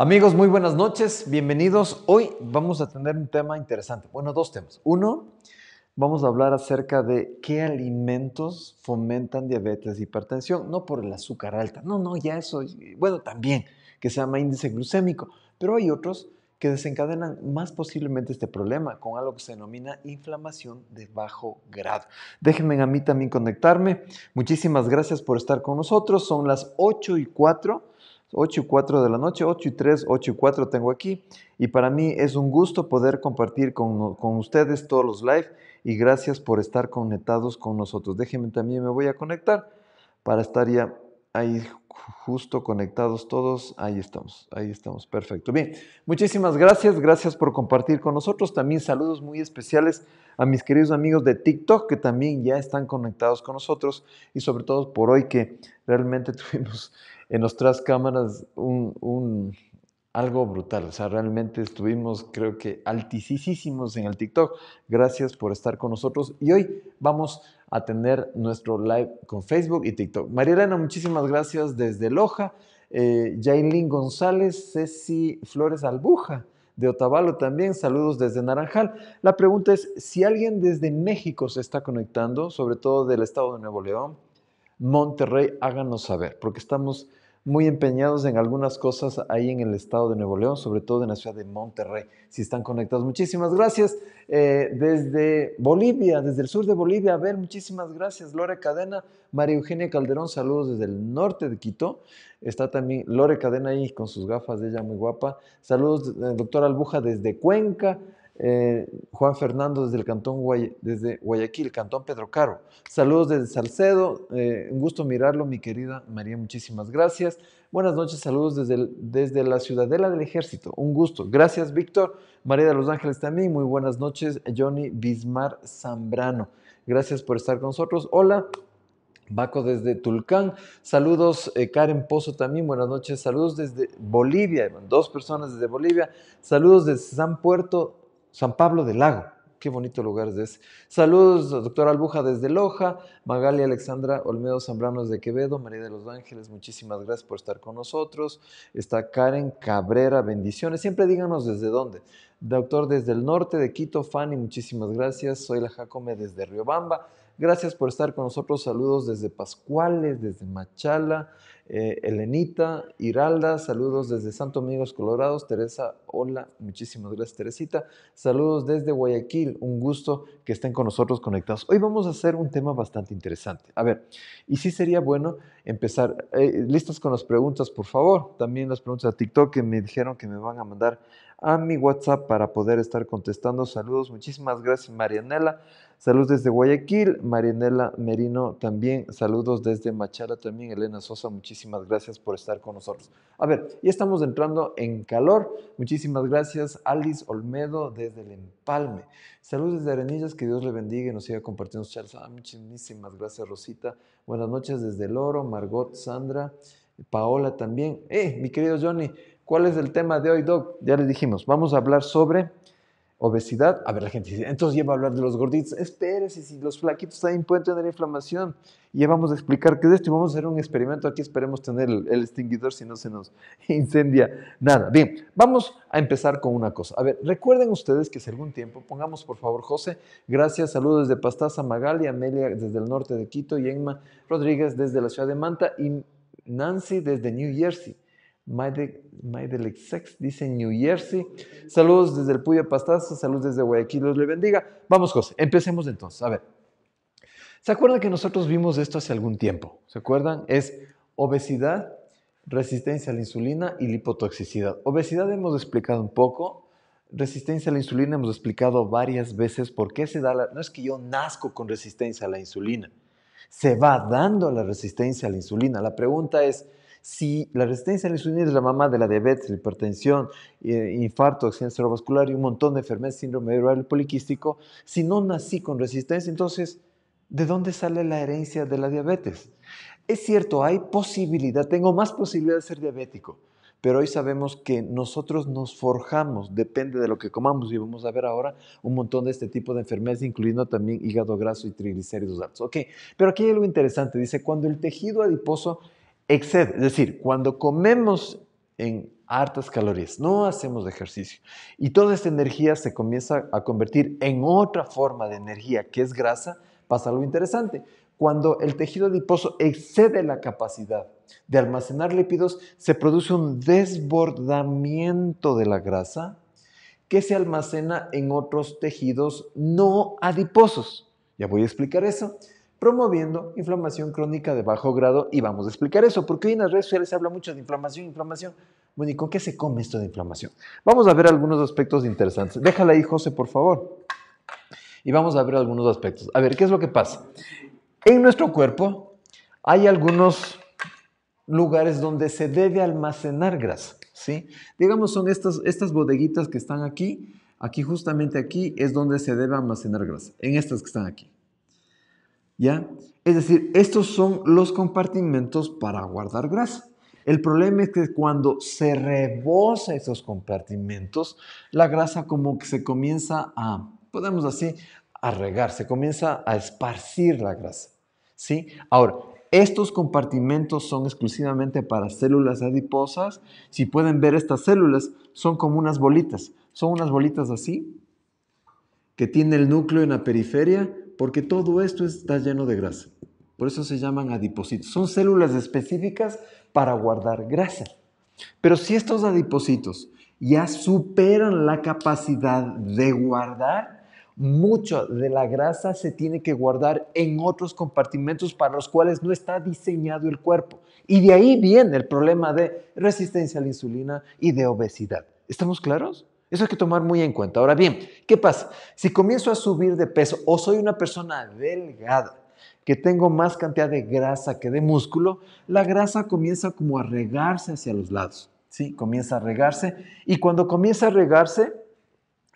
Amigos, muy buenas noches, bienvenidos. Hoy vamos a tener un tema interesante. Bueno, dos temas. Uno, vamos a hablar acerca de qué alimentos fomentan diabetes y hipertensión, no por el azúcar alta, no, no, ya eso, bueno, también, que se llama índice glucémico, pero hay otros que desencadenan más posiblemente este problema con algo que se denomina inflamación de bajo grado. Déjenme a mí también conectarme. Muchísimas gracias por estar con nosotros. Son las 8 y 4 8 y 4 de la noche, 8 y 3, 8 y 4 tengo aquí. Y para mí es un gusto poder compartir con, ustedes todos los live y gracias por estar conectados con nosotros. Déjenme también, me voy a conectar para estar ya ahí justo conectados todos. Ahí estamos, ahí estamos, perfecto. Bien, muchísimas gracias, gracias por compartir con nosotros. También saludos muy especiales a mis queridos amigos de TikTok que también ya están conectados con nosotros y sobre todo por hoy que realmente tuvimos en nuestras cámaras un, algo brutal. O sea, realmente estuvimos, creo que, altisísimos en el TikTok. Gracias por estar con nosotros. Y hoy vamos a tener nuestro live con Facebook y TikTok. María Elena, muchísimas gracias desde Loja. Eh, Jailin González, Ceci Flores Albuja de Otavalo también, saludos desde Naranjal. La pregunta es, si alguien desde México se está conectando, sobre todo del estado de Nuevo León, Monterrey, háganos saber, porque estamos muy empeñados en algunas cosas ahí en el estado de Nuevo León, sobre todo en la ciudad de Monterrey, si están conectados. Muchísimas gracias. Eh, desde Bolivia, desde el sur de Bolivia, a ver, muchísimas gracias. Lore Cadena, María Eugenia Calderón, saludos desde el norte de Quito. Está también Lore Cadena ahí con sus gafas de ella muy guapa. Saludos, eh, doctora Albuja, desde Cuenca. Eh, Juan Fernando desde el Cantón desde Guayaquil, Cantón Pedro Caro. Saludos desde Salcedo, eh, un gusto mirarlo, mi querida María, muchísimas gracias. Buenas noches, saludos desde, desde la Ciudadela del Ejército, un gusto. Gracias, Víctor. María de los Ángeles también, muy buenas noches, Johnny Bismar Zambrano. Gracias por estar con nosotros. Hola, Baco desde Tulcán. Saludos, eh, Karen Pozo también. Buenas noches. Saludos desde Bolivia. Dos personas desde Bolivia. Saludos desde San Puerto San Pablo del Lago. Qué bonito lugar es. Saludos, doctor Albuja desde Loja, Magali Alexandra Olmedo Zambranos de Quevedo, María de los Ángeles, muchísimas gracias por estar con nosotros. Está Karen Cabrera, bendiciones. Siempre díganos desde dónde. Doctor desde el norte de Quito, Fanny, muchísimas gracias. Soy la Jacome desde Riobamba. Gracias por estar con nosotros. Saludos desde Pascuales, desde Machala. Eh, Elenita, Hiralda, saludos desde Santo Amigos, Colorado. Teresa, hola, muchísimas gracias, Teresita. Saludos desde Guayaquil, un gusto que estén con nosotros conectados. Hoy vamos a hacer un tema bastante interesante. A ver, y sí sería bueno empezar. Eh, ¿Listas listos con las preguntas, por favor. También las preguntas a TikTok que me dijeron que me van a mandar a mi WhatsApp para poder estar contestando. Saludos, muchísimas gracias, Marianela. Saludos desde Guayaquil, Marianela Merino también, saludos desde Machala también, Elena Sosa, muchísimas gracias por estar con nosotros. A ver, ya estamos entrando en calor, muchísimas gracias, Alice Olmedo desde el Empalme. Saludos desde Arenillas, que Dios le bendiga y nos siga compartiendo sus charlas. Ah, muchísimas gracias, Rosita. Buenas noches desde El Oro, Margot, Sandra, Paola también. Eh, mi querido Johnny, ¿cuál es el tema de hoy, Doc? Ya le dijimos, vamos a hablar sobre obesidad. A ver, la gente dice, entonces lleva a hablar de los gorditos. Espérese, si los flaquitos también pueden tener inflamación. Y ya vamos a explicar qué es esto y vamos a hacer un experimento. Aquí esperemos tener el, extinguidor si no se nos incendia nada. Bien, vamos a empezar con una cosa. A ver, recuerden ustedes que hace algún tiempo, pongamos por favor, José, gracias, saludos desde Pastaza, Magali, Amelia desde el norte de Quito, y Yenma Rodríguez desde la ciudad de Manta y Nancy desde New Jersey sex dice New Jersey. Saludos desde el Puyo Pastaza, saludos desde Guayaquil, los le bendiga. Vamos, José, empecemos entonces. A ver, ¿se acuerdan que nosotros vimos esto hace algún tiempo? ¿Se acuerdan? Es obesidad, resistencia a la insulina y lipotoxicidad. Obesidad hemos explicado un poco. Resistencia a la insulina hemos explicado varias veces por qué se da la... No es que yo nazco con resistencia a la insulina, se va dando la resistencia a la insulina. La pregunta es, si la resistencia a la insulina es la mamá de la diabetes, hipertensión, eh, infarto, accidente cerebrovascular y un montón de enfermedades, síndrome y poliquístico, si no nací con resistencia, entonces, ¿de dónde sale la herencia de la diabetes? Es cierto, hay posibilidad, tengo más posibilidad de ser diabético, pero hoy sabemos que nosotros nos forjamos, depende de lo que comamos, y vamos a ver ahora un montón de este tipo de enfermedades, incluyendo también hígado graso y triglicéridos altos. Ok, pero aquí hay algo interesante, dice, cuando el tejido adiposo excede. Es decir, cuando comemos en hartas calorías, no hacemos ejercicio y toda esta energía se comienza a convertir en otra forma de energía que es grasa, pasa lo interesante. Cuando el tejido adiposo excede la capacidad de almacenar lípidos, se produce un desbordamiento de la grasa que se almacena en otros tejidos no adiposos. Ya voy a explicar eso promoviendo inflamación crónica de bajo grado y vamos a explicar eso, porque hoy en las redes sociales se habla mucho de inflamación, inflamación. Bueno, ¿y con qué se come esto de inflamación? Vamos a ver algunos aspectos interesantes. Déjala ahí, José, por favor. Y vamos a ver algunos aspectos. A ver, ¿qué es lo que pasa? En nuestro cuerpo hay algunos lugares donde se debe almacenar grasa, ¿sí? Digamos, son estas, estas bodeguitas que están aquí, aquí justamente aquí es donde se debe almacenar grasa, en estas que están aquí. Es decir, estos son los compartimentos para guardar grasa. El problema es que cuando se rebosa esos compartimentos, la grasa como que se comienza a, podemos así, a regar, se comienza a esparcir la grasa. ¿sí? Ahora, estos compartimentos son exclusivamente para células adiposas. Si pueden ver estas células, son como unas bolitas. Son unas bolitas así, que tiene el núcleo en la periferia, porque todo esto está lleno de grasa. Por eso se llaman adipocitos. Son células específicas para guardar grasa. Pero si estos adipocitos ya superan la capacidad de guardar, mucho de la grasa se tiene que guardar en otros compartimentos para los cuales no está diseñado el cuerpo. Y de ahí viene el problema de resistencia a la insulina y de obesidad. ¿Estamos claros? Eso hay que tomar muy en cuenta. Ahora bien, ¿qué pasa? Si comienzo a subir de peso o soy una persona delgada, que tengo más cantidad de grasa que de músculo, la grasa comienza como a regarse hacia los lados. ¿sí? Comienza a regarse y cuando comienza a regarse,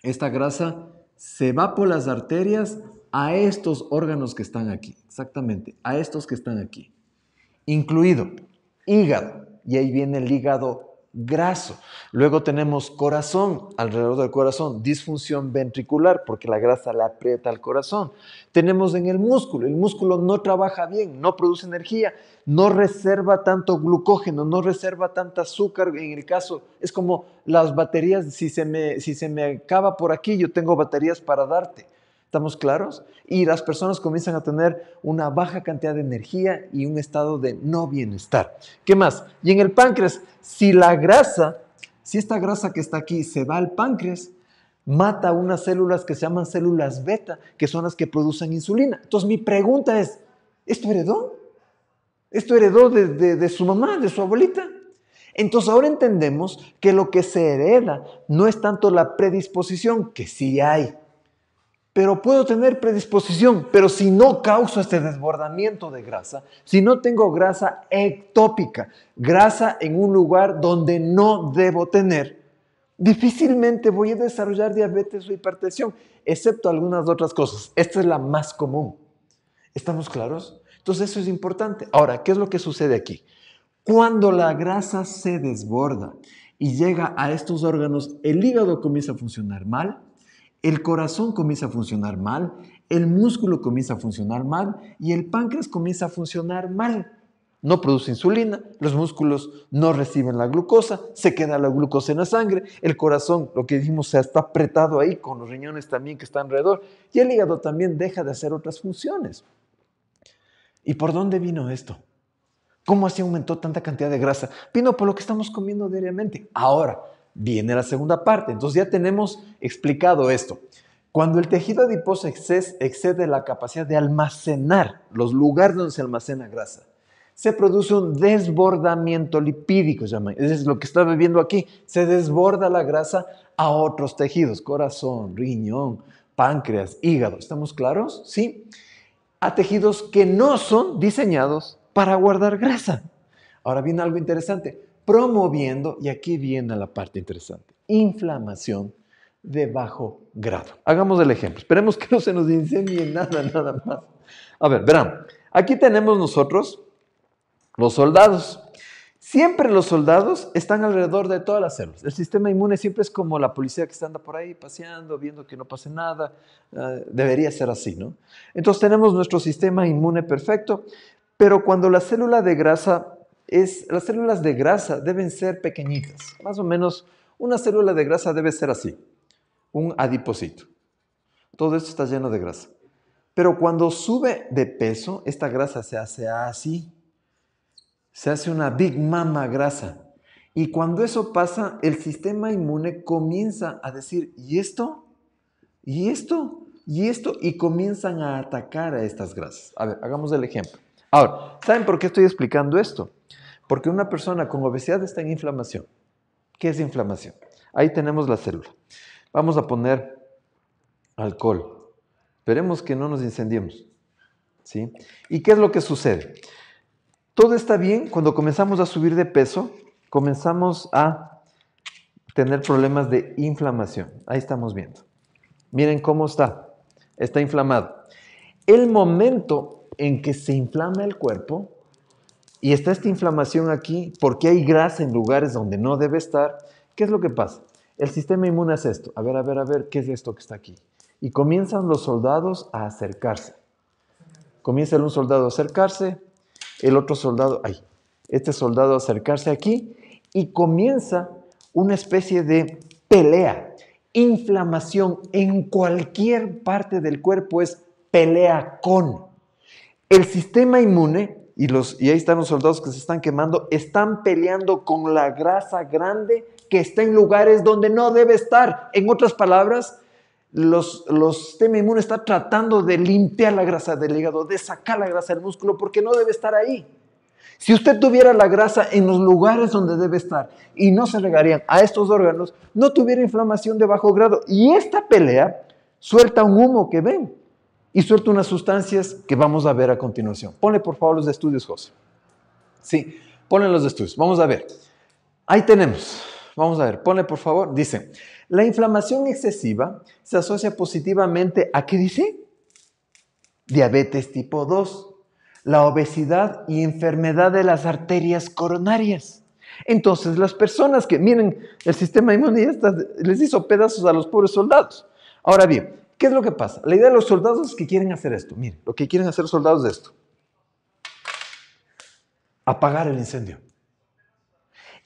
esta grasa se va por las arterias a estos órganos que están aquí, exactamente, a estos que están aquí, incluido hígado. Y ahí viene el hígado graso. Luego tenemos corazón, alrededor del corazón, disfunción ventricular, porque la grasa la aprieta al corazón. Tenemos en el músculo, el músculo no trabaja bien, no produce energía, no reserva tanto glucógeno, no reserva tanto azúcar. En el caso, es como las baterías, si se me, si se me acaba por aquí, yo tengo baterías para darte. ¿Estamos claros? Y las personas comienzan a tener una baja cantidad de energía y un estado de no bienestar. ¿Qué más? Y en el páncreas, si la grasa, si esta grasa que está aquí se va al páncreas, mata unas células que se llaman células beta, que son las que producen insulina. Entonces mi pregunta es, ¿esto heredó? ¿Esto heredó de, su mamá, de su abuelita? Entonces ahora entendemos que lo que se hereda no es tanto la predisposición, que sí hay, pero puedo tener predisposición, pero si no causo este desbordamiento de grasa, si no tengo grasa ectópica, grasa en un lugar donde no debo tener, difícilmente voy a desarrollar diabetes o hipertensión, excepto algunas otras cosas. Esta es la más común. ¿Estamos claros? Entonces eso es importante. Ahora, ¿qué es lo que sucede aquí? Cuando la grasa se desborda y llega a estos órganos, el hígado comienza a funcionar mal, el corazón comienza a funcionar mal, el músculo comienza a funcionar mal y el páncreas comienza a funcionar mal. No produce insulina, los músculos no reciben la glucosa, se queda la glucosa en la sangre, el corazón, lo que dijimos, se está apretado ahí con los riñones también que están alrededor y el hígado también deja de hacer otras funciones. ¿Y por dónde vino esto? ¿Cómo así aumentó tanta cantidad de grasa? Vino por lo que estamos comiendo diariamente. Ahora, viene la segunda parte. Entonces ya tenemos explicado esto. Cuando el tejido adiposo excede la capacidad de almacenar los lugares donde se almacena grasa, se produce un desbordamiento lipídico, llaman. Es lo que está viendo aquí. Se desborda la grasa a otros tejidos, corazón, riñón, páncreas, hígado. ¿Estamos claros? Sí. A tejidos que no son diseñados para guardar grasa. Ahora viene algo interesante promoviendo, y aquí viene la parte interesante, inflamación de bajo grado. Hagamos el ejemplo. Esperemos que no se nos incendie nada, nada más. A ver, verán. Aquí tenemos nosotros los soldados. Siempre los soldados están alrededor de todas las células. El sistema inmune siempre es como la policía que está anda por ahí paseando, viendo que no pase nada. Ah, debería ser así, ¿no? Entonces tenemos nuestro sistema inmune perfecto, pero cuando la célula de grasa es las células de grasa deben ser pequeñitas. Más o menos una célula de grasa debe ser así, un adipocito. Todo esto está lleno de grasa. Pero cuando sube de peso, esta grasa se hace así. Se hace una big mama grasa. Y cuando eso pasa, el sistema inmune comienza a decir, ¿y esto? ¿Y esto? ¿Y esto? Y comienzan a atacar a estas grasas. A ver, hagamos el ejemplo. Ahora, ¿saben por qué estoy explicando esto? Porque una persona con obesidad está en inflamación. ¿Qué es inflamación? Ahí tenemos la célula. Vamos a poner alcohol. Esperemos que no nos incendiemos. ¿Sí? ¿Y qué es lo que sucede? Todo está bien cuando comenzamos a subir de peso, comenzamos a tener problemas de inflamación. Ahí estamos viendo. Miren cómo está. Está inflamado. El momento en que se inflama el cuerpo y está esta inflamación aquí porque hay grasa en lugares donde no debe estar, ¿qué es lo que pasa? El sistema inmune hace esto. A ver, a ver, a ver, ¿qué es esto que está aquí? Y comienzan los soldados a acercarse. Comienza un soldado a acercarse, el otro soldado, ay, este soldado a acercarse aquí y comienza una especie de pelea. Inflamación en cualquier parte del cuerpo es pelea con. El sistema inmune y, los, y ahí están los soldados que se están quemando, están peleando con la grasa grande que está en lugares donde no debe estar. En otras palabras, los, los sistema inmune está tratando de limpiar la grasa del hígado, de sacar la grasa del músculo, porque no debe estar ahí. Si usted tuviera la grasa en los lugares donde debe estar y no se regarían a estos órganos, no tuviera inflamación de bajo grado. Y esta pelea suelta un humo que ven, y suelta unas sustancias que vamos a ver a continuación. Ponle por favor los estudios, José. Sí, ponle los estudios. Vamos a ver. Ahí tenemos. Vamos a ver, ponle por favor. Dice, la inflamación excesiva se asocia positivamente a, ¿qué dice? Diabetes tipo 2, la obesidad y enfermedad de las arterias coronarias. Entonces, las personas que, miren, el sistema inmunológico les hizo pedazos a los pobres soldados. Ahora bien, ¿Qué es lo que pasa? La idea de los soldados es que quieren hacer esto. Miren, lo que quieren hacer soldados es esto. Apagar el incendio.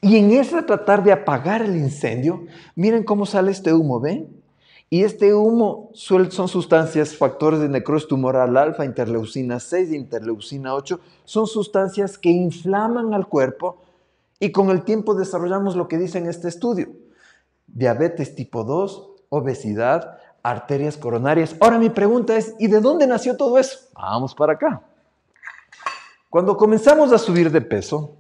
Y en ese tratar de apagar el incendio, miren cómo sale este humo, ¿ven? Y este humo son sustancias, factores de necrosis tumoral alfa, interleucina 6 e interleucina 8, son sustancias que inflaman al cuerpo y con el tiempo desarrollamos lo que dice en este estudio. Diabetes tipo 2, obesidad, arterias coronarias. Ahora mi pregunta es, ¿y de dónde nació todo eso? Vamos para acá. Cuando comenzamos a subir de peso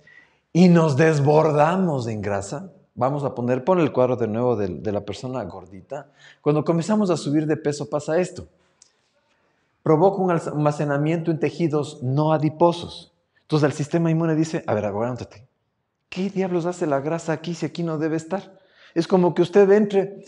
y nos desbordamos en grasa, vamos a poner, pon el cuadro de nuevo de, de la persona gordita, cuando comenzamos a subir de peso pasa esto, provoca un almacenamiento en tejidos no adiposos. Entonces el sistema inmune dice, a ver, aguántate, ¿qué diablos hace la grasa aquí si aquí no debe estar? Es como que usted entre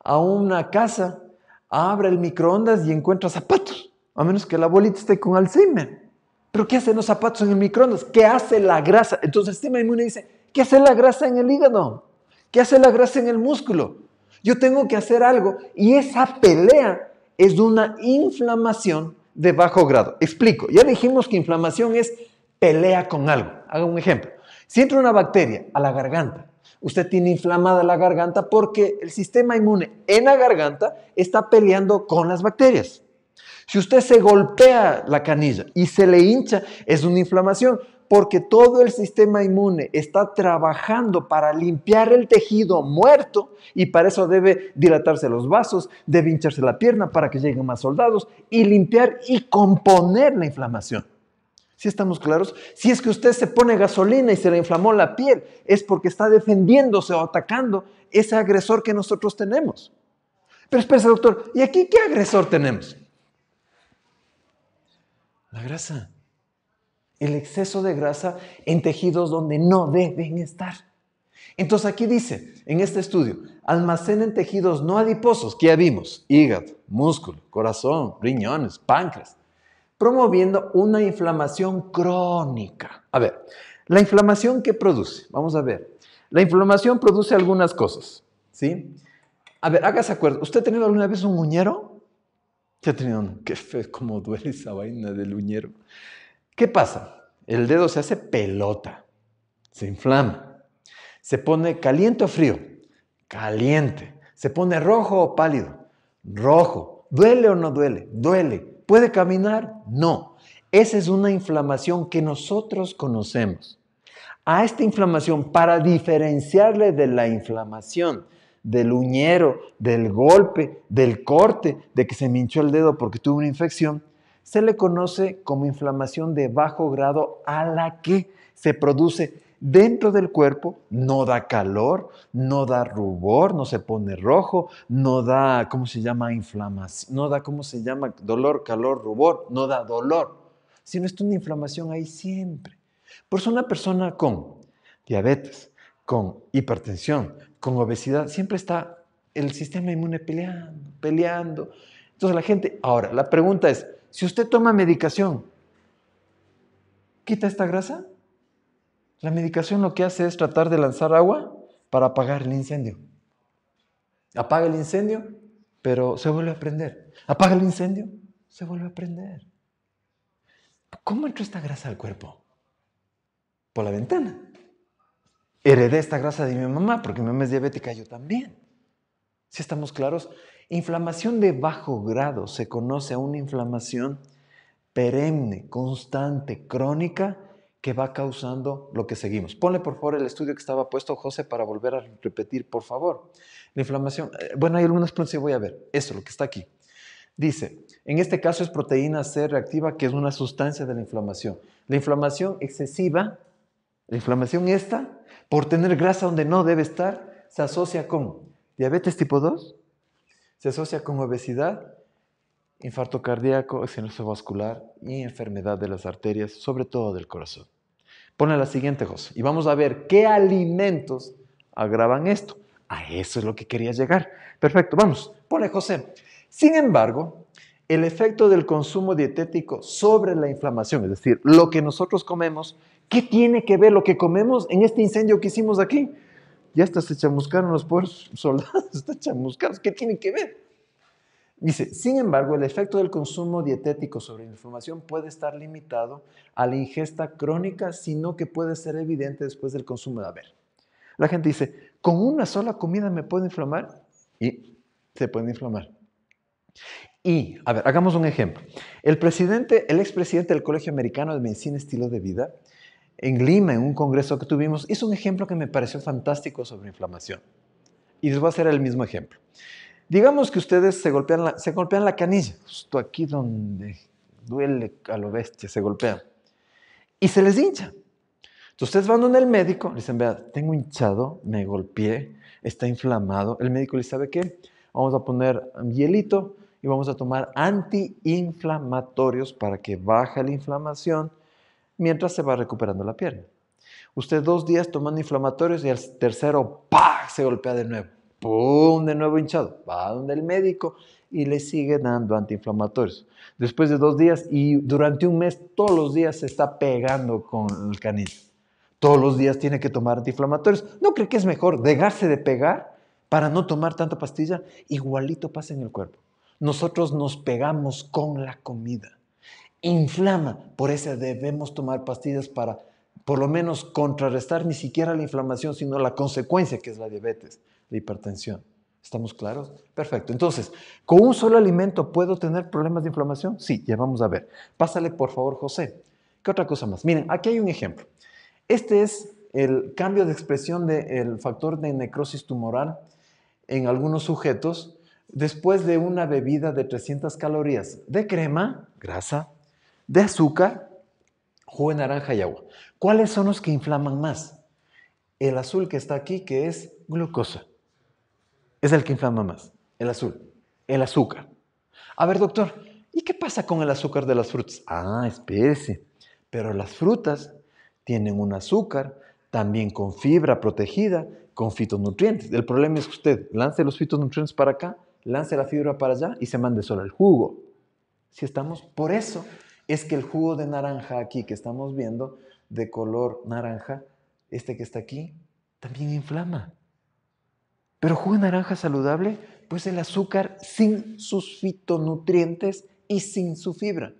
a una casa abre el microondas y encuentra zapatos, a menos que la bolita esté con Alzheimer. Pero ¿qué hacen los zapatos en el microondas? ¿Qué hace la grasa? Entonces el sistema inmune dice, ¿qué hace la grasa en el hígado? ¿Qué hace la grasa en el músculo? Yo tengo que hacer algo y esa pelea es una inflamación de bajo grado. Explico, ya dijimos que inflamación es pelea con algo. Haga un ejemplo. Si entra una bacteria a la garganta usted tiene inflamada la garganta porque el sistema inmune en la garganta está peleando con las bacterias. Si usted se golpea la canilla y se le hincha, es una inflamación porque todo el sistema inmune está trabajando para limpiar el tejido muerto y para eso debe dilatarse los vasos, debe hincharse la pierna para que lleguen más soldados y limpiar y componer la inflamación. Si estamos claros? Si es que usted se pone gasolina y se le inflamó la piel, es porque está defendiéndose o atacando ese agresor que nosotros tenemos. Pero espérese, doctor, ¿y aquí qué agresor tenemos? La grasa. El exceso de grasa en tejidos donde no deben estar. Entonces aquí dice, en este estudio, almacenen tejidos no adiposos, que ya vimos, hígado, músculo, corazón, riñones, páncreas promoviendo una inflamación crónica. A ver, la inflamación que produce, vamos a ver. La inflamación produce algunas cosas, ¿sí? A ver, hágase acuerdo. ¿Usted ha tenido alguna vez un uñero? Ya ha tenido Qué fe, cómo duele esa vaina del uñero. ¿Qué pasa? El dedo se hace pelota, se inflama, se pone caliente o frío, caliente, se pone rojo o pálido, rojo. ¿Duele o no duele? Duele. ¿Puede caminar? No. Esa es una inflamación que nosotros conocemos. A esta inflamación, para diferenciarle de la inflamación, del uñero, del golpe, del corte, de que se me hinchó el dedo porque tuvo una infección, se le conoce como inflamación de bajo grado a la que se produce dentro del cuerpo no da calor, no da rubor, no se pone rojo, no da, ¿cómo se llama? Inflamación, no da, ¿cómo se llama? Dolor, calor, rubor, no da dolor, sino es una inflamación ahí siempre. Por eso una persona con diabetes, con hipertensión, con obesidad, siempre está el sistema inmune peleando, peleando. Entonces la gente, ahora, la pregunta es, si usted toma medicación, ¿quita esta grasa? La medicación lo que hace es tratar de lanzar agua para apagar el incendio. Apaga el incendio, pero se vuelve a prender. Apaga el incendio, se vuelve a prender. ¿Cómo entró esta grasa al cuerpo? Por la ventana. Heredé esta grasa de mi mamá porque mi mamá es diabética, yo también. Si estamos claros, inflamación de bajo grado se conoce a una inflamación perenne, constante, crónica que va causando lo que seguimos. Ponle por favor el estudio que estaba puesto, José, para volver a repetir, por favor. La inflamación, eh, bueno, hay algunos preguntas y voy a ver. Esto, lo que está aquí. Dice, en este caso es proteína C reactiva, que es una sustancia de la inflamación. La inflamación excesiva, la inflamación esta, por tener grasa donde no debe estar, se asocia con diabetes tipo 2, se asocia con obesidad infarto cardíaco, estenosis vascular y enfermedad de las arterias, sobre todo del corazón. Pone la siguiente, José, y vamos a ver qué alimentos agravan esto. A eso es lo que quería llegar. Perfecto, vamos. Pone, José. Sin embargo, el efecto del consumo dietético sobre la inflamación, es decir, lo que nosotros comemos, ¿qué tiene que ver lo que comemos en este incendio que hicimos aquí? Ya hasta se chamuscaron los pobres soldados, se ¿qué tiene que ver? Dice, sin embargo, el efecto del consumo dietético sobre la inflamación puede estar limitado a la ingesta crónica, sino que puede ser evidente después del consumo de haber. La gente dice, con una sola comida me puedo inflamar y se puede inflamar. Y, a ver, hagamos un ejemplo. El presidente, el expresidente del Colegio Americano de Medicina Estilo de Vida, en Lima, en un congreso que tuvimos, hizo un ejemplo que me pareció fantástico sobre inflamación. Y les voy a hacer el mismo ejemplo. Digamos que ustedes se golpean la, se golpean la canilla, justo aquí donde duele a lo bestia, se golpean. Y se les hincha. Entonces ustedes van donde el médico, le dicen, vea, tengo hinchado, me golpeé, está inflamado. El médico le dice, ¿sabe qué? Vamos a poner hielito y vamos a tomar antiinflamatorios para que baje la inflamación mientras se va recuperando la pierna. Usted dos días tomando inflamatorios y al tercero, ¡pah! se golpea de nuevo. ¡pum! de nuevo hinchado. Va donde el médico y le sigue dando antiinflamatorios. Después de dos días y durante un mes, todos los días se está pegando con el canino. Todos los días tiene que tomar antiinflamatorios. ¿No cree que es mejor dejarse de pegar para no tomar tanta pastilla? Igualito pasa en el cuerpo. Nosotros nos pegamos con la comida. Inflama, por eso debemos tomar pastillas para por lo menos contrarrestar ni siquiera la inflamación, sino la consecuencia que es la diabetes, la hipertensión. ¿Estamos claros? Perfecto. Entonces, ¿con un solo alimento puedo tener problemas de inflamación? Sí, ya vamos a ver. Pásale, por favor, José. ¿Qué otra cosa más? Miren, aquí hay un ejemplo. Este es el cambio de expresión del factor de necrosis tumoral en algunos sujetos después de una bebida de 300 calorías de crema, grasa, de azúcar, jugo de naranja y agua. ¿Cuáles son los que inflaman más? El azul que está aquí, que es glucosa. Es el que inflama más, el azul, el azúcar. A ver, doctor, ¿y qué pasa con el azúcar de las frutas? Ah, espérese. Pero las frutas tienen un azúcar también con fibra protegida, con fitonutrientes. El problema es que usted lance los fitonutrientes para acá, lance la fibra para allá y se mande solo el jugo. Si estamos, por eso es que el jugo de naranja aquí que estamos viendo de color naranja, este que está aquí, también inflama. Pero jugo de naranja saludable, pues el azúcar sin sus fitonutrientes y sin su fibra.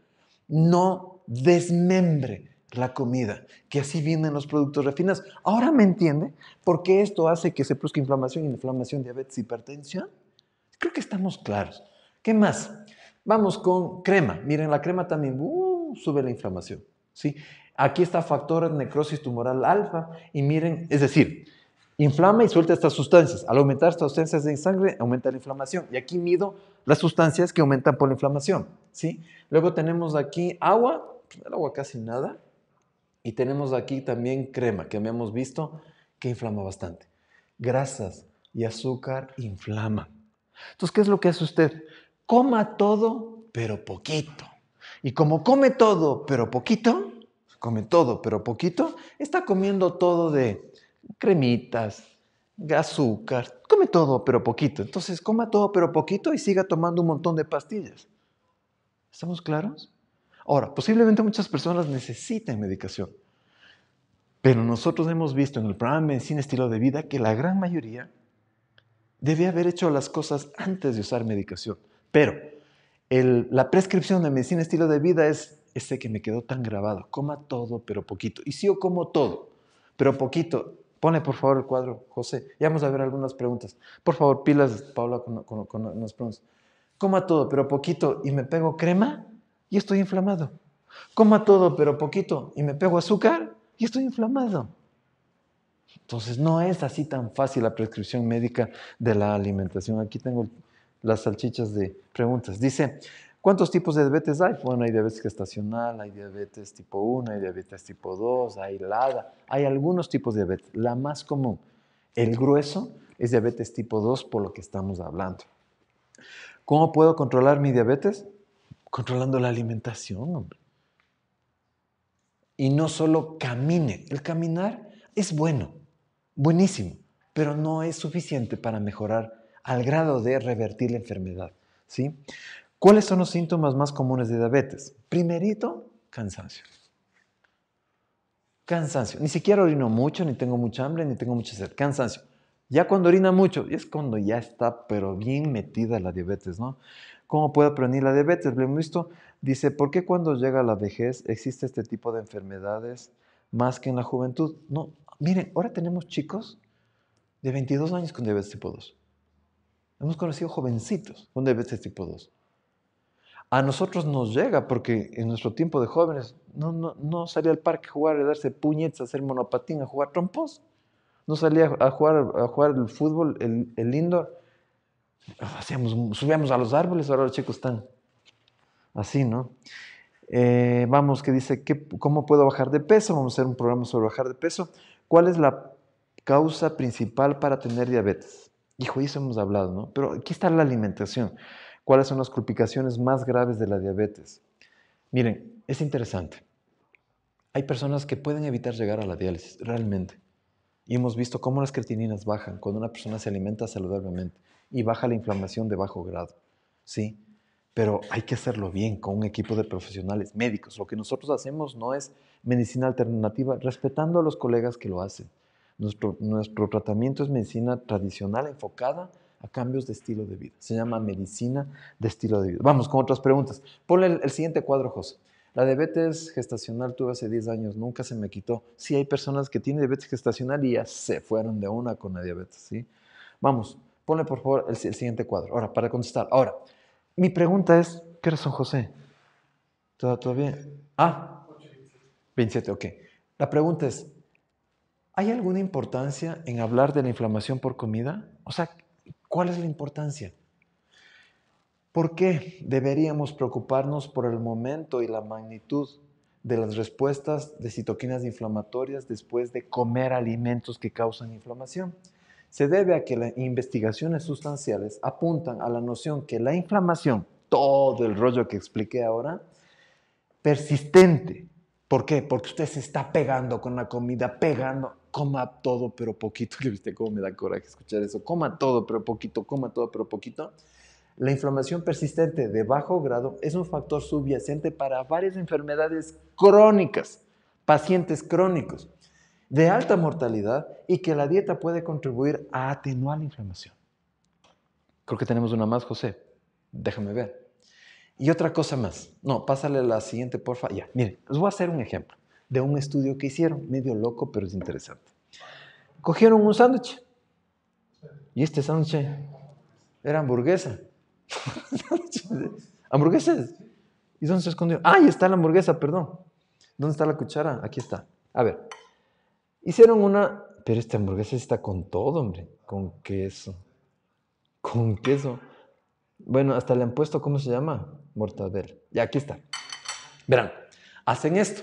No desmembre la comida, que así vienen los productos refinados. Ahora me entiende por qué esto hace que se produzca inflamación, inflamación, diabetes, hipertensión. Creo que estamos claros. ¿Qué más? Vamos con crema. Miren, la crema también uh, sube la inflamación. Aquí está factor necrosis tumoral alfa y miren, es decir, inflama y suelta estas sustancias. Al aumentar estas sustancias en sangre, aumenta la inflamación. Y aquí mido las sustancias que aumentan por la inflamación, Luego tenemos aquí agua, pues, el agua casi nada, y tenemos aquí también crema, que habíamos visto que inflama bastante. Grasas y azúcar inflaman. Entonces, ¿qué es lo que hace usted? Coma todo, pero poquito. Y como come todo pero poquito, come todo pero poquito, está comiendo todo de cremitas, azúcar, come todo pero poquito. Entonces coma todo pero poquito y siga tomando un montón de pastillas. ¿Estamos claros? Ahora, posiblemente muchas personas necesiten medicación, pero nosotros hemos visto en el programa Medicina Estilo de Vida que la gran mayoría debe haber hecho las cosas antes de usar medicación. Pero la prescripción de medicina estilo de vida es ese que me quedó tan grabado, coma todo pero poquito. Y si yo como todo, pero poquito, pone por favor el cuadro, José, ya vamos a ver algunas preguntas. Por favor, pilas, Paula, con, con, con preguntas. Coma todo pero poquito y me pego crema y estoy inflamado. Coma todo pero poquito y me pego azúcar y estoy inflamado. Entonces no es así tan fácil la prescripción médica de la alimentación. Aquí tengo el las salchichas de preguntas. Dice, ¿cuántos tipos de diabetes hay? Bueno, hay diabetes gestacional, hay diabetes tipo 1, hay diabetes tipo 2, hay LADA, hay algunos tipos de diabetes. La más común, el grueso, es diabetes tipo 2 por lo que estamos hablando. ¿Cómo puedo controlar mi diabetes? Controlando la alimentación, hombre. Y no solo camine. El caminar es bueno, buenísimo, pero no es suficiente para mejorar al grado de revertir la enfermedad. ¿sí? ¿Cuáles son los síntomas más comunes de diabetes? Primerito, cansancio. Cansancio. Ni siquiera orino mucho, ni tengo mucha hambre, ni tengo mucha sed. Cansancio. Ya cuando orina mucho, es cuando ya está, pero bien metida la diabetes, ¿no? ¿Cómo puedo prevenir la diabetes? Le hemos visto. Dice, ¿por qué cuando llega la vejez existe este tipo de enfermedades más que en la juventud? No, miren, ahora tenemos chicos de 22 años con diabetes tipo 2. Hemos conocido jovencitos con diabetes tipo 2. A nosotros nos llega porque en nuestro tiempo de jóvenes no, no, no salía al parque a jugar, a darse puñetes, a hacer monopatín, a jugar trompos. No salía a jugar, a jugar el fútbol, el, indoor. Hacíamos, subíamos a los árboles, ahora los chicos están así, ¿no? Eh, vamos, que dice, ¿cómo puedo bajar de peso? Vamos a hacer un programa sobre bajar de peso. ¿Cuál es la causa principal para tener diabetes? Hijo, eso hemos hablado, ¿no? Pero aquí está la alimentación. ¿Cuáles son las complicaciones más graves de la diabetes? Miren, es interesante. Hay personas que pueden evitar llegar a la diálisis, realmente. Y hemos visto cómo las creatininas bajan cuando una persona se alimenta saludablemente y baja la inflamación de bajo grado, ¿sí? Pero hay que hacerlo bien con un equipo de profesionales médicos. Lo que nosotros hacemos no es medicina alternativa, respetando a los colegas que lo hacen. Nuestro, tratamiento es medicina tradicional enfocada a cambios de estilo de vida. Se llama medicina de estilo de vida. Vamos con otras preguntas. Ponle el, siguiente cuadro, José. La diabetes gestacional tuve hace 10 años, nunca se me quitó. Sí, hay personas que tienen diabetes gestacional y ya se fueron de una con la diabetes, ¿sí? Vamos, ponle por favor el, siguiente cuadro. Ahora, para contestar. Ahora, mi pregunta es, ¿qué razón, José? ¿Todo, ¿Todo bien? Ah, 27, ok. La pregunta es, ¿Hay alguna importancia en hablar de la inflamación por comida? O sea, ¿cuál es la importancia? ¿Por qué deberíamos preocuparnos por el momento y la magnitud de las respuestas de citoquinas inflamatorias después de comer alimentos que causan inflamación? Se debe a que las investigaciones sustanciales apuntan a la noción que la inflamación, todo el rollo que expliqué ahora, persistente, ¿Por qué? Porque usted se está pegando con la comida, pegando coma todo pero poquito, viste cómo me da coraje escuchar eso, coma todo pero poquito, coma todo pero poquito. La inflamación persistente de bajo grado es un factor subyacente para varias enfermedades crónicas, pacientes crónicos de alta mortalidad y que la dieta puede contribuir a atenuar la inflamación. Creo que tenemos una más, José. Déjame ver. Y otra cosa más. No, pásale la siguiente, porfa. Ya, miren, les voy a hacer un ejemplo de un estudio que hicieron, medio loco, pero es interesante. Cogieron un sándwich y este sándwich era hamburguesa. ¿Hamburguesas? ¿Y dónde se escondió? Ah, ¡Ahí está la hamburguesa, perdón! ¿Dónde está la cuchara? Aquí está. A ver, hicieron una... Pero esta hamburguesa está con todo, hombre. Con queso. Con queso. Bueno, hasta le han puesto, ¿cómo se llama? Mortadela. Ya, aquí está. Verán, hacen esto.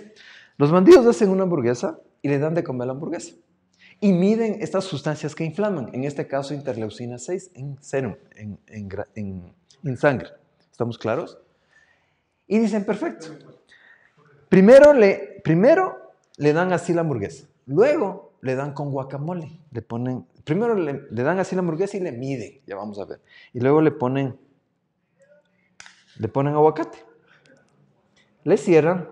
Los bandidos hacen una hamburguesa y le dan de comer la hamburguesa. Y miden estas sustancias que inflaman, en este caso interleucina 6 en serum, en, sangre. ¿Estamos claros? Y dicen, perfecto. Primero le, primero le dan así la hamburguesa. Luego le dan con guacamole. Le ponen, primero le, le, dan así la hamburguesa y le miden, ya vamos a ver. Y luego le ponen, le ponen aguacate. Le cierran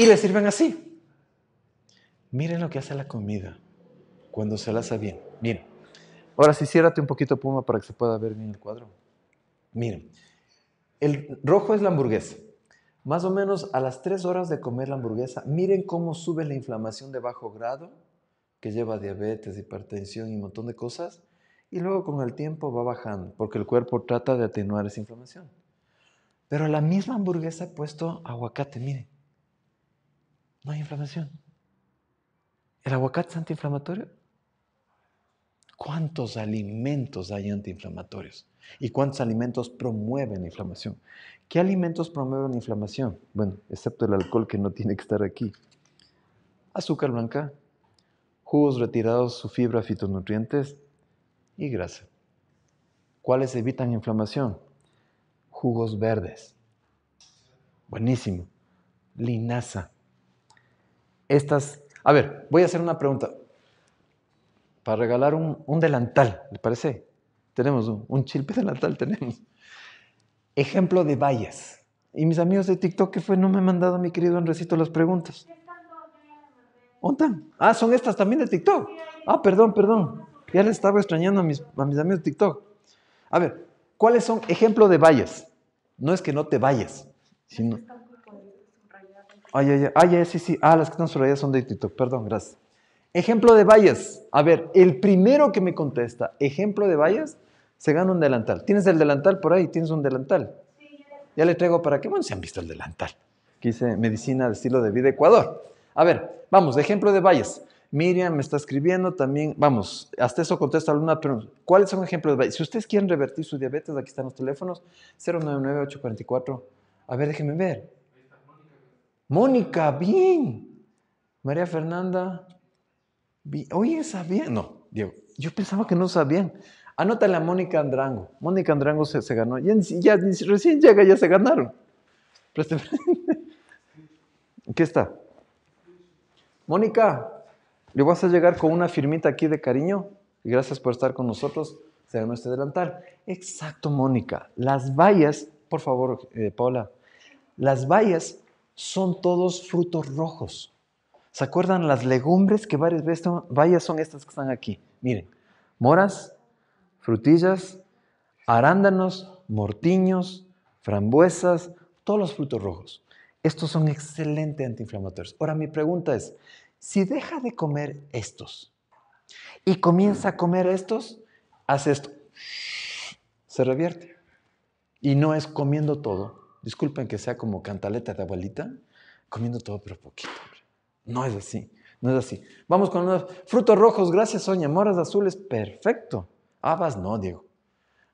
y le sirven así. Miren lo que hace la comida cuando se la hace bien. Miren. Ahora sí, ciérrate un poquito, Puma, para que se pueda ver bien el cuadro. Miren. El rojo es la hamburguesa. Más o menos a las tres horas de comer la hamburguesa, miren cómo sube la inflamación de bajo grado, que lleva diabetes, hipertensión y un montón de cosas. Y luego con el tiempo va bajando, porque el cuerpo trata de atenuar esa inflamación. Pero a la misma hamburguesa he puesto aguacate, miren. No hay inflamación. ¿El aguacate es antiinflamatorio? ¿Cuántos alimentos hay antiinflamatorios? ¿Y cuántos alimentos promueven inflamación? ¿Qué alimentos promueven inflamación? Bueno, excepto el alcohol que no tiene que estar aquí. Azúcar blanca, jugos retirados, su fibra, fitonutrientes y grasa. ¿Cuáles evitan inflamación? Jugos verdes. Buenísimo. Linaza estas... A ver, voy a hacer una pregunta. Para regalar un, delantal, ¿le parece? Tenemos un, chilpe delantal, tenemos. Ejemplo de vallas. Y mis amigos de TikTok, qué fue? No me han mandado, mi querido Andresito, las preguntas. ¿Ontan? Ah, son estas también de TikTok. Ah, perdón, perdón. Ya les estaba extrañando a mis, a mis amigos de TikTok. A ver, ¿cuáles son ejemplos de vallas? No es que no te vayas, sino Ay, ay, ay, ay, sí, sí. Ah, las que están subrayadas son de TikTok. Perdón, gracias. Ejemplo de vallas. A ver, el primero que me contesta, ejemplo de vallas, se gana un delantal. ¿Tienes el delantal por ahí? ¿Tienes un delantal? Sí. Ya le traigo para qué. Bueno, se han visto el delantal. Que dice Medicina de Estilo de Vida Ecuador. A ver, vamos, ejemplo de vallas. Miriam me está escribiendo también. Vamos, hasta eso contesta alguna pregunta. ¿Cuáles son ejemplos de vallas? Si ustedes quieren revertir su diabetes, aquí están los teléfonos. 099-844. A ver, déjenme ver. Mónica, bien. María Fernanda, oye, ¿sabía? No, Diego, yo pensaba que no sabían. Anótale a Mónica Andrango. Mónica Andrango se, ganó. Ya, ya, recién llega, ya se ganaron. ¿Qué está? Mónica, le vas a llegar con una firmita aquí de cariño. gracias por estar con nosotros. Se ganó este delantal. Exacto, Mónica. Las vallas, por favor, eh, Paula. Las vallas son todos frutos rojos. ¿Se acuerdan las legumbres que varias veces, Vaya, son estas que están aquí? Miren, moras, frutillas, arándanos, mortiños, frambuesas, todos los frutos rojos. Estos son excelentes antiinflamatorios. Ahora mi pregunta es, si deja de comer estos y comienza a comer estos, hace esto, se revierte. Y no es comiendo todo, disculpen que sea como cantaleta de abuelita, comiendo todo pero poquito. No es así, no es así. Vamos con los frutos rojos, gracias Soña, moras azules, perfecto. Habas, no, Diego.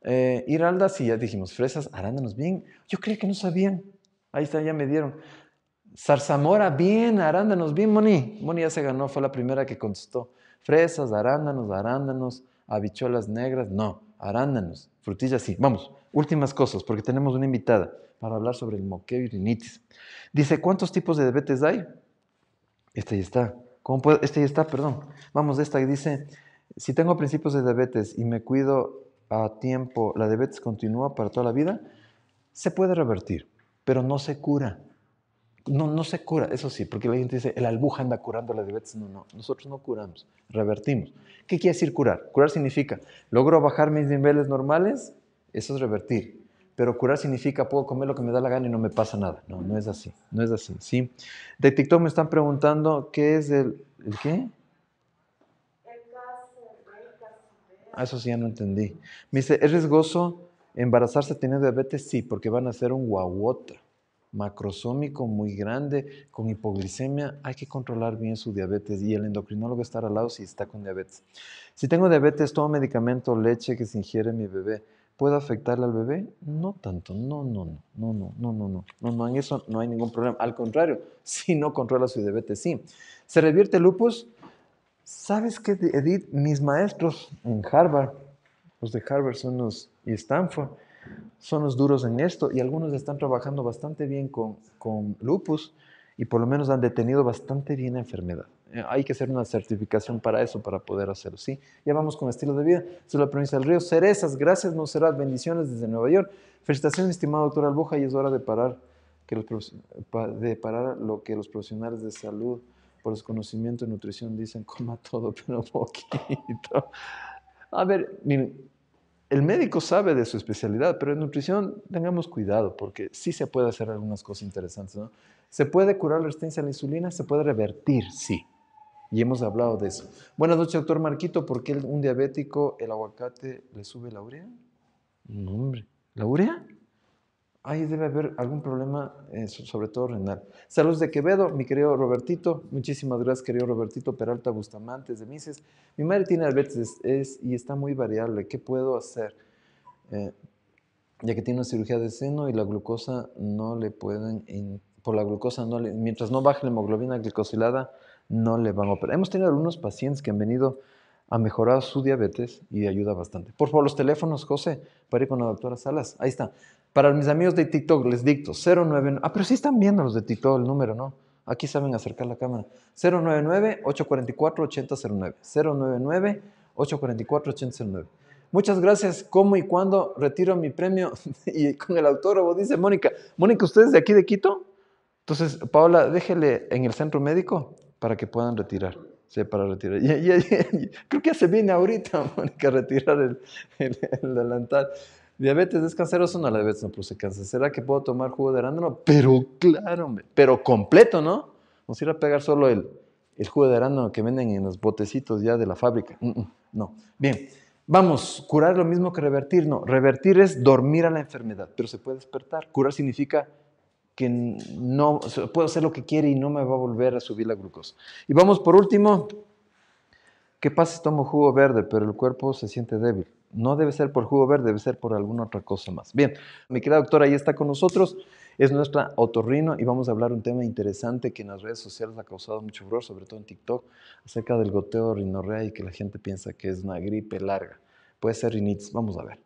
Eh, sí, ya dijimos, fresas, arándanos, bien. Yo creía que no sabían. Ahí está, ya me dieron. Zarzamora, bien, arándanos, bien, Moni. Moni ya se ganó, fue la primera que contestó. Fresas, arándanos, arándanos, habicholas negras, no, arándanos, frutillas, sí. Vamos, últimas cosas, porque tenemos una invitada para hablar sobre el moqueo y rinitis. Dice, ¿cuántos tipos de diabetes hay? Este ya está. ¿Cómo Este ya está, perdón. Vamos, esta dice, si tengo principios de diabetes y me cuido a tiempo, la diabetes continúa para toda la vida, se puede revertir, pero no se cura. No, no se cura, eso sí, porque la gente dice, el albuja anda curando la diabetes. No, no, nosotros no curamos, revertimos. ¿Qué quiere decir curar? Curar significa, logro bajar mis niveles normales, eso es revertir pero curar significa puedo comer lo que me da la gana y no me pasa nada. No, no es así, no es así, ¿sí? De TikTok me están preguntando qué es el, ¿el qué? Ah, eso sí ya no entendí. Me dice, ¿es riesgoso embarazarse teniendo diabetes? Sí, porque van a ser un guaguota macrosómico muy grande, con hipoglicemia, hay que controlar bien su diabetes y el endocrinólogo estar al lado si está con diabetes. Si tengo diabetes, ¿todo medicamento, leche que se ingiere mi bebé. ¿Puede afectarle al bebé? No tanto, no, no, no, no, no, no, no, no, no, en eso no hay ningún problema. Al contrario, si no controla su diabetes, sí. ¿Se revierte el lupus? ¿Sabes qué, Edith? Mis maestros en Harvard, los de Harvard son los, y Stanford, son los duros en esto y algunos están trabajando bastante bien con, con lupus y por lo menos han detenido bastante bien la enfermedad. Eh, hay que hacer una certificación para eso, para poder hacerlo. Sí, ya vamos con estilo de vida. soy es la provincia del río. Cerezas, gracias, será bendiciones desde Nueva York. Felicitaciones, estimado doctor Albuja, y es hora de parar, que de parar lo que los profesionales de salud por los conocimientos de nutrición dicen, coma todo, pero poquito. A ver, el médico sabe de su especialidad, pero en nutrición tengamos cuidado porque sí se puede hacer algunas cosas interesantes. ¿no? ¿Se puede curar la resistencia a la insulina? ¿Se puede revertir? Sí. Y hemos hablado de eso. Buenas noches, doctor Marquito. ¿Por qué un diabético el aguacate le sube la urea? No, hombre. ¿La urea? Ahí debe haber algún problema, eh, sobre todo renal. Saludos de Quevedo, mi querido Robertito. Muchísimas gracias, querido Robertito Peralta Bustamante de Mises. Mi madre tiene diabetes es, y está muy variable. ¿Qué puedo hacer? Eh, ya que tiene una cirugía de seno y la glucosa no le pueden por la glucosa, no mientras no baje la hemoglobina glicosilada, no le van a operar. Hemos tenido algunos pacientes que han venido a mejorar su diabetes y ayuda bastante. Por favor, los teléfonos, José, para ir con la doctora Salas. Ahí está. Para mis amigos de TikTok, les dicto 099. Ah, pero sí están viendo los de TikTok el número, ¿no? Aquí saben acercar la cámara. 099-844-8009. 099-844-8009. Muchas gracias. ¿Cómo y cuándo retiro mi premio? y con el autor, dice Mónica. Mónica, ¿ustedes de aquí de Quito? Entonces, Paola, déjele en el centro médico para que puedan retirar. Sí, para retirar. creo que se viene ahorita, Mónica, a retirar el, el, delantal. Diabetes es canceroso, no, la diabetes no produce cáncer. ¿Será que puedo tomar jugo de arándano? Pero claro, pero completo, ¿no? Nos irá a pegar solo el, el jugo de arándano que venden en los botecitos ya de la fábrica. Mm, mm, no. Bien, vamos, curar es lo mismo que revertir, no. Revertir es dormir a la enfermedad, pero se puede despertar. Curar significa que no puedo hacer lo que quiere y no me va a volver a subir la glucosa. Y vamos por último, ¿qué pasa si tomo jugo verde pero el cuerpo se siente débil? No debe ser por jugo verde, debe ser por alguna otra cosa más. Bien, mi querida doctora ahí está con nosotros, es nuestra otorrino y vamos a hablar un tema interesante que en las redes sociales ha causado mucho furor, sobre todo en TikTok, acerca del goteo rinorrea y que la gente piensa que es una gripe larga. Puede ser rinitis, vamos a ver.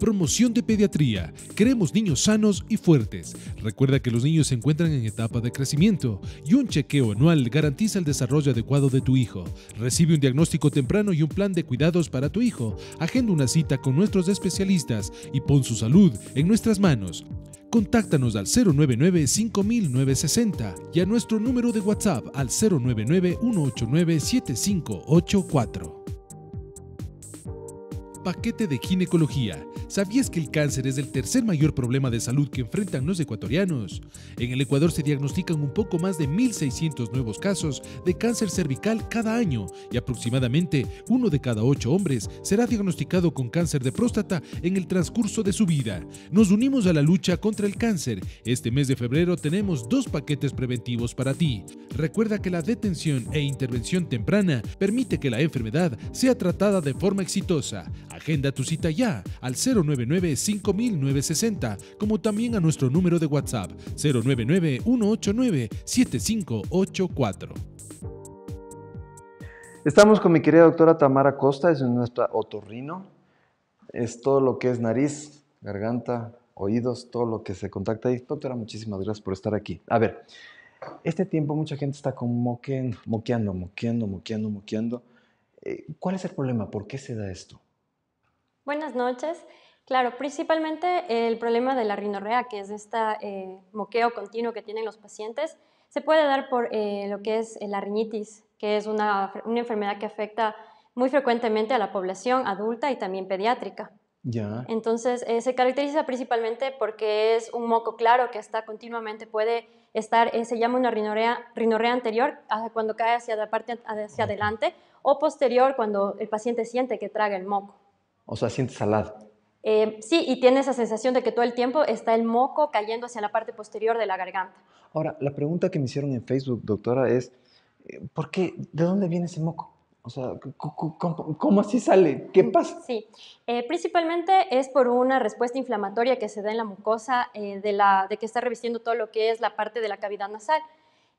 Promoción de pediatría. Queremos niños sanos y fuertes. Recuerda que los niños se encuentran en etapa de crecimiento y un chequeo anual garantiza el desarrollo adecuado de tu hijo. Recibe un diagnóstico temprano y un plan de cuidados para tu hijo. Agenda una cita con nuestros especialistas y pon su salud en nuestras manos. Contáctanos al 099 5960 y a nuestro número de WhatsApp al 099 189 7584. Paquete de ginecología. ¿Sabías que el cáncer es el tercer mayor problema de salud que enfrentan los ecuatorianos? En el Ecuador se diagnostican un poco más de 1.600 nuevos casos de cáncer cervical cada año y aproximadamente uno de cada ocho hombres será diagnosticado con cáncer de próstata en el transcurso de su vida. Nos unimos a la lucha contra el cáncer. Este mes de febrero tenemos dos paquetes preventivos para ti. Recuerda que la detención e intervención temprana permite que la enfermedad sea tratada de forma exitosa. Agenda tu cita ya al 099-5960, como también a nuestro número de WhatsApp 099-189-7584. Estamos con mi querida doctora Tamara Costa, es nuestra otorrino. Es todo lo que es nariz, garganta, oídos, todo lo que se contacta ahí. Doctora, muchísimas gracias por estar aquí. A ver, este tiempo mucha gente está como moqueando, moqueando, moqueando, moqueando, moqueando. Eh, ¿Cuál es el problema? ¿Por qué se da esto? Buenas noches. Claro, principalmente el problema de la rinorrea, que es este moqueo continuo que tienen los pacientes, se puede dar por eh, lo que es la rinitis, que es una, enfermedad que afecta muy frecuentemente a la población adulta y también pediátrica. Ya. Entonces, eh, se caracteriza principalmente porque es un moco claro que está continuamente, puede estar, se llama una rinorrea, rinorrea anterior, cuando cae hacia, la parte, hacia adelante, o posterior, cuando el paciente siente que traga el moco. O sea, sientes salado. Eh, sí, y tiene esa sensación de que todo el tiempo está el moco cayendo hacia la parte posterior de la garganta. Ahora, la pregunta que me hicieron en Facebook, doctora, es, eh, ¿por qué? ¿De dónde viene ese moco? O sea, ¿cómo, así sale? ¿Qué mm, pasa? Sí, eh, principalmente es por una respuesta inflamatoria que se da en la mucosa de, la, de que está revistiendo todo lo que es la parte de la cavidad nasal.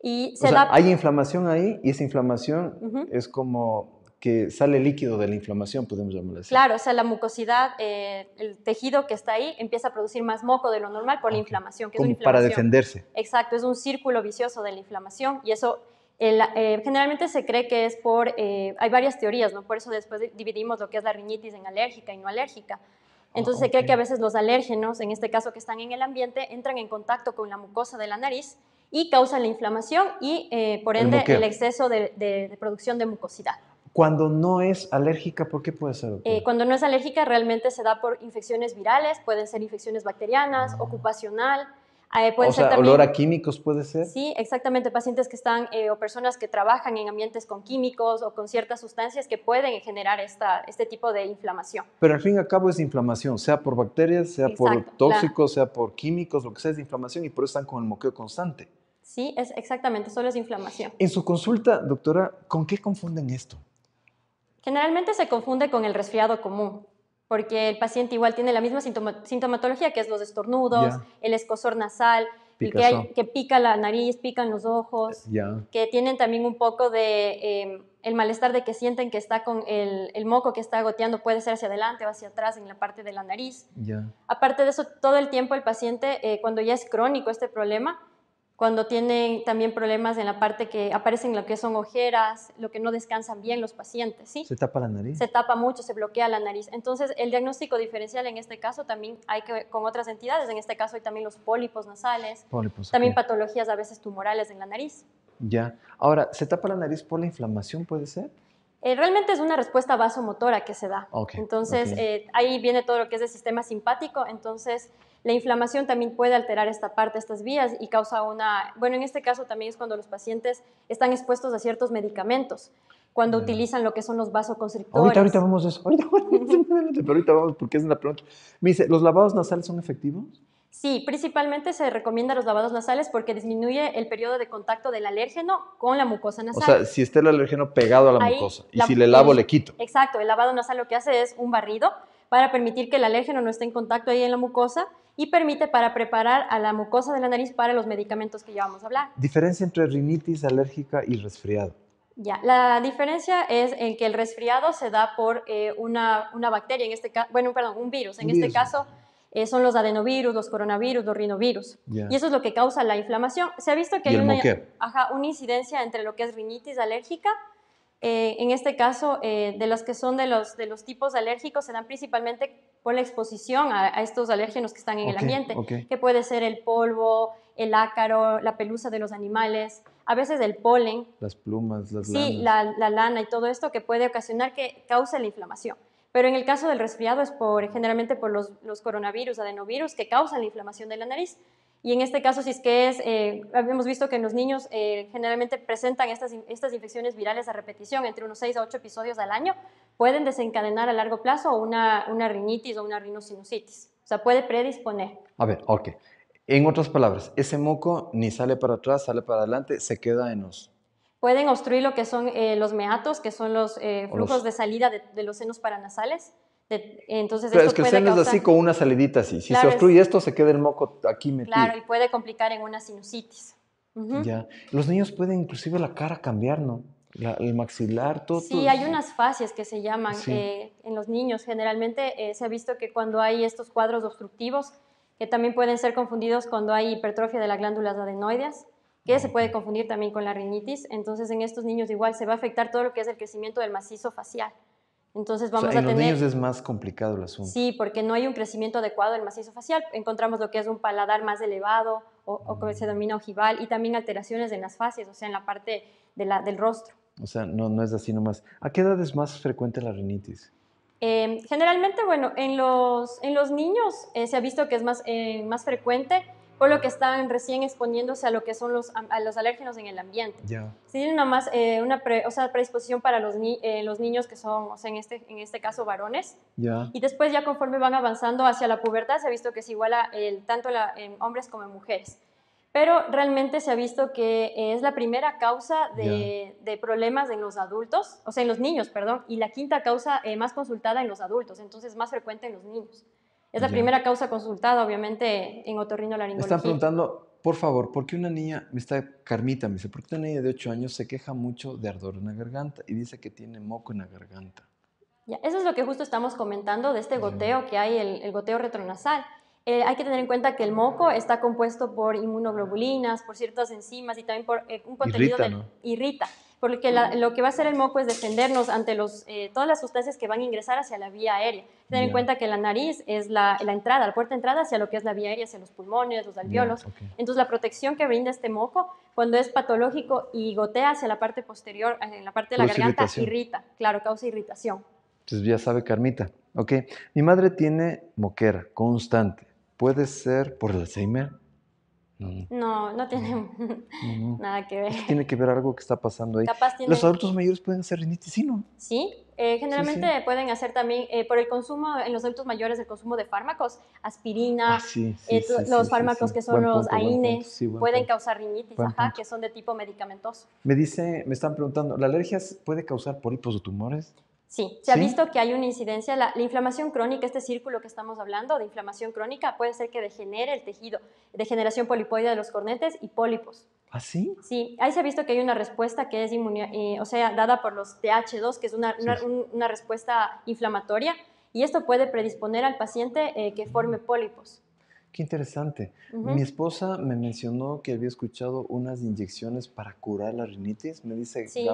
Y se o sea, Hay inflamación ahí y esa inflamación es como que sale líquido de la inflamación, podemos llamarlo así. Claro, o sea, la mucosidad, eh, el tejido que está ahí empieza a producir más moco de lo normal por la inflamación. Que Como es una para defenderse. Exacto, es un círculo vicioso de la inflamación y eso eh, generalmente se cree que es por, eh, hay varias teorías, ¿no? Por eso después dividimos lo que es la rinitis en alérgica y no alérgica. Ah, Entonces se cree que a veces los alérgenos, en este caso que están en el ambiente, entran en contacto con la mucosa de la nariz y causan la inflamación y por ende el, exceso de producción de mucosidad. Cuando no es alérgica, ¿por qué puede ser? Eh, cuando no es alérgica, realmente se da por infecciones virales, pueden ser infecciones bacterianas, ah. ocupacional. Eh, puede o ser sea, olor a químicos puede ser. Sí, exactamente. Pacientes que están eh, o personas que trabajan en ambientes con químicos o con ciertas sustancias que pueden generar esta, este tipo de inflamación. Pero al fin y al cabo es inflamación, sea por bacterias, sea por tóxicos, sea por químicos, lo que sea es inflamación y por eso están con el moqueo constante. Sí, es exactamente, solo es inflamación. En su consulta, doctora, ¿con qué confunden esto? Generalmente se confunde con el resfriado común, porque el paciente igual tiene la misma sintomatología, que es los estornudos, el escozor nasal, y que, pica la nariz, pican los ojos, eh, que tienen también un poco de em, el malestar de que sienten que está con el, moco que está goteando, puede ser hacia adelante o hacia atrás en la parte de la nariz. Aparte de eso, todo el tiempo el paciente, eh, cuando ya es crónico este problema, cuando tienen también problemas en la parte que aparecen lo que son ojeras, lo que no descansan bien los pacientes, ¿sí? Se tapa la nariz. Se tapa mucho, se bloquea la nariz. Entonces, el diagnóstico diferencial en este caso también hay que con otras entidades, en este caso hay también los pólipos nasales, pólipos, también patologías a veces tumorales en la nariz. Ya. Ahora, ¿se tapa la nariz por la inflamación puede ser? Eh, realmente es una respuesta vasomotora que se da. Entonces, eh, ahí viene todo lo que es el sistema simpático, entonces la inflamación también puede alterar esta parte, estas vías y causa una, bueno, en este caso también es cuando los pacientes están expuestos a ciertos medicamentos, cuando utilizan lo que son los vasoconstrictores. Ahorita, ahorita vamos a eso, ahorita, pero ahorita vamos porque es una pregunta. Me dice, ¿los lavados nasales son efectivos? Sí, principalmente se recomienda los lavados nasales porque disminuye el periodo de contacto del alérgeno con la mucosa nasal. O sea, si está el alérgeno pegado a la mucosa y si le lavo, le quito. Exacto, el lavado nasal lo que hace es un barrido para permitir que el alérgeno no esté en contacto ahí en la mucosa y permite para preparar a la mucosa de la nariz para los medicamentos que ya vamos a hablar. Diferencia entre rinitis alérgica y resfriado. Ya, la diferencia es en que el resfriado se da por eh, una, bacteria, en este caso, bueno, perdón, un virus. En este caso eh, son los adenovirus, los coronavirus, los rinovirus. Y eso es lo que causa la inflamación. Se ha visto que hay una, una incidencia entre lo que es rinitis alérgica eh, en este caso, eh, de los que son de los, tipos alérgicos, se dan principalmente por la exposición a, estos alérgenos que están en el ambiente, que puede ser el polvo, el ácaro, la pelusa de los animales, a veces el polen. Las plumas, las lanas. Sí, la, lana y todo esto que puede ocasionar que cause la inflamación. Pero en el caso del resfriado es por, generalmente por los, coronavirus, adenovirus, que causan la inflamación de la nariz. Y en este caso, si es que es, eh, hemos visto que en los niños eh, generalmente presentan estas, estas infecciones virales a repetición, entre unos 6 a 8 episodios al año, pueden desencadenar a largo plazo una, una rinitis o una rinosinusitis. O sea, puede predisponer. A ver, ok. En otras palabras, ese moco ni sale para atrás, sale para adelante, se queda en los... Pueden obstruir lo que son eh, los meatos, que son los eh, flujos de salida de los senos paranasales entonces, causar... es que puede así con una salidita así. Si se obstruye esto, se queda el moco aquí metido. Claro, y puede complicar en una sinusitis. Ya. Los niños pueden inclusive la cara cambiar, ¿no? el maxilar, todo. Sí, hay unas fascias que se llaman eh, en los niños. Generalmente eh, se ha visto que cuando hay estos cuadros obstructivos, que también pueden ser confundidos cuando hay hipertrofia de las glándulas adenoides, que se ah, puede confundir también con la rinitis. Entonces, en estos niños igual se va a afectar todo lo que es el crecimiento del macizo facial. Entonces vamos o sea, en los niños es más complicado el asunto. Sí, porque no hay un crecimiento adecuado del macizo facial. Encontramos lo que es un paladar más elevado o, o que se mm. denomina ojival y también alteraciones en las fases, o sea, en la parte de la, del rostro. O sea, no, no es así nomás. ¿A qué edad es más frecuente la rinitis? Em, generalmente, bueno, en los, en los niños eh, se ha visto que es más, eh, más frecuente por lo que están recién exponiéndose a lo que son los, a los alérgenos en el ambiente. Yeah. tienen eh, una, más, una o sea, predisposición para los, eh, los niños que son, en este, en este caso, varones. Y después ya conforme van avanzando hacia la pubertad, se ha visto que es iguala el, tanto en hombres como en mujeres. Pero realmente se ha visto que es la primera causa de, de problemas en los adultos, o sea, en los niños, perdón, y la quinta causa eh, más consultada en los adultos, entonces más frecuente en los niños. Es la primera causa consultada, obviamente, en otorrinolaringología. Me están preguntando, por favor, ¿por qué una niña, me está Carmita, me dice, ¿por qué una niña de 8 años se queja mucho de ardor en la garganta y dice que tiene moco en la garganta? Ya, eso es lo que justo estamos comentando de este goteo que hay, el, goteo retronasal. Eh, hay que tener en cuenta que el moco está compuesto por inmunoglobulinas, por ciertas enzimas y también por eh, un contenido irrita, de ¿no? irrita porque lo que va a hacer el moco es defendernos ante los, eh, todas las sustancias que van a ingresar hacia la vía aérea. Tener en cuenta que la nariz es la, entrada, la puerta de entrada hacia lo que es la vía aérea, hacia los pulmones, los alvéolos. Entonces, la protección que brinda este moco cuando es patológico y gotea hacia la parte posterior, eh, en la parte de la garganta, irrita, claro, causa irritación. Entonces, ya sabe Carmita. Ok, mi madre tiene moquera constante. ¿Puede ser por el Alzheimer? No, no, tiene nada que ver. tiene que ver algo que está pasando ahí. Los adultos mayores pueden hacer rinitis, ¿sí? ¿no? Sí, eh, generalmente pueden hacer también, eh, por el consumo en los adultos mayores, el consumo de fármacos, aspirina, ah, eh, los fármacos que son los AINE, pueden causar rinitis, que son de tipo medicamentoso. Me dice, me están preguntando, ¿la alergia puede causar pólipos o tumores? Sí, se ha visto que hay una incidencia, la, inflamación crónica, este círculo que estamos hablando de inflamación crónica, puede ser que degenere el tejido, degeneración polipoide de los cornetes y pólipos. ¿Ah, sí? Sí, ahí se ha visto que hay una respuesta que es eh, o sea, dada por los TH2, que es una, respuesta inflamatoria, y esto puede predisponer al paciente eh, que forme pólipos. Qué interesante. Mi esposa me mencionó que había escuchado unas inyecciones para curar la rinitis, me dice sí,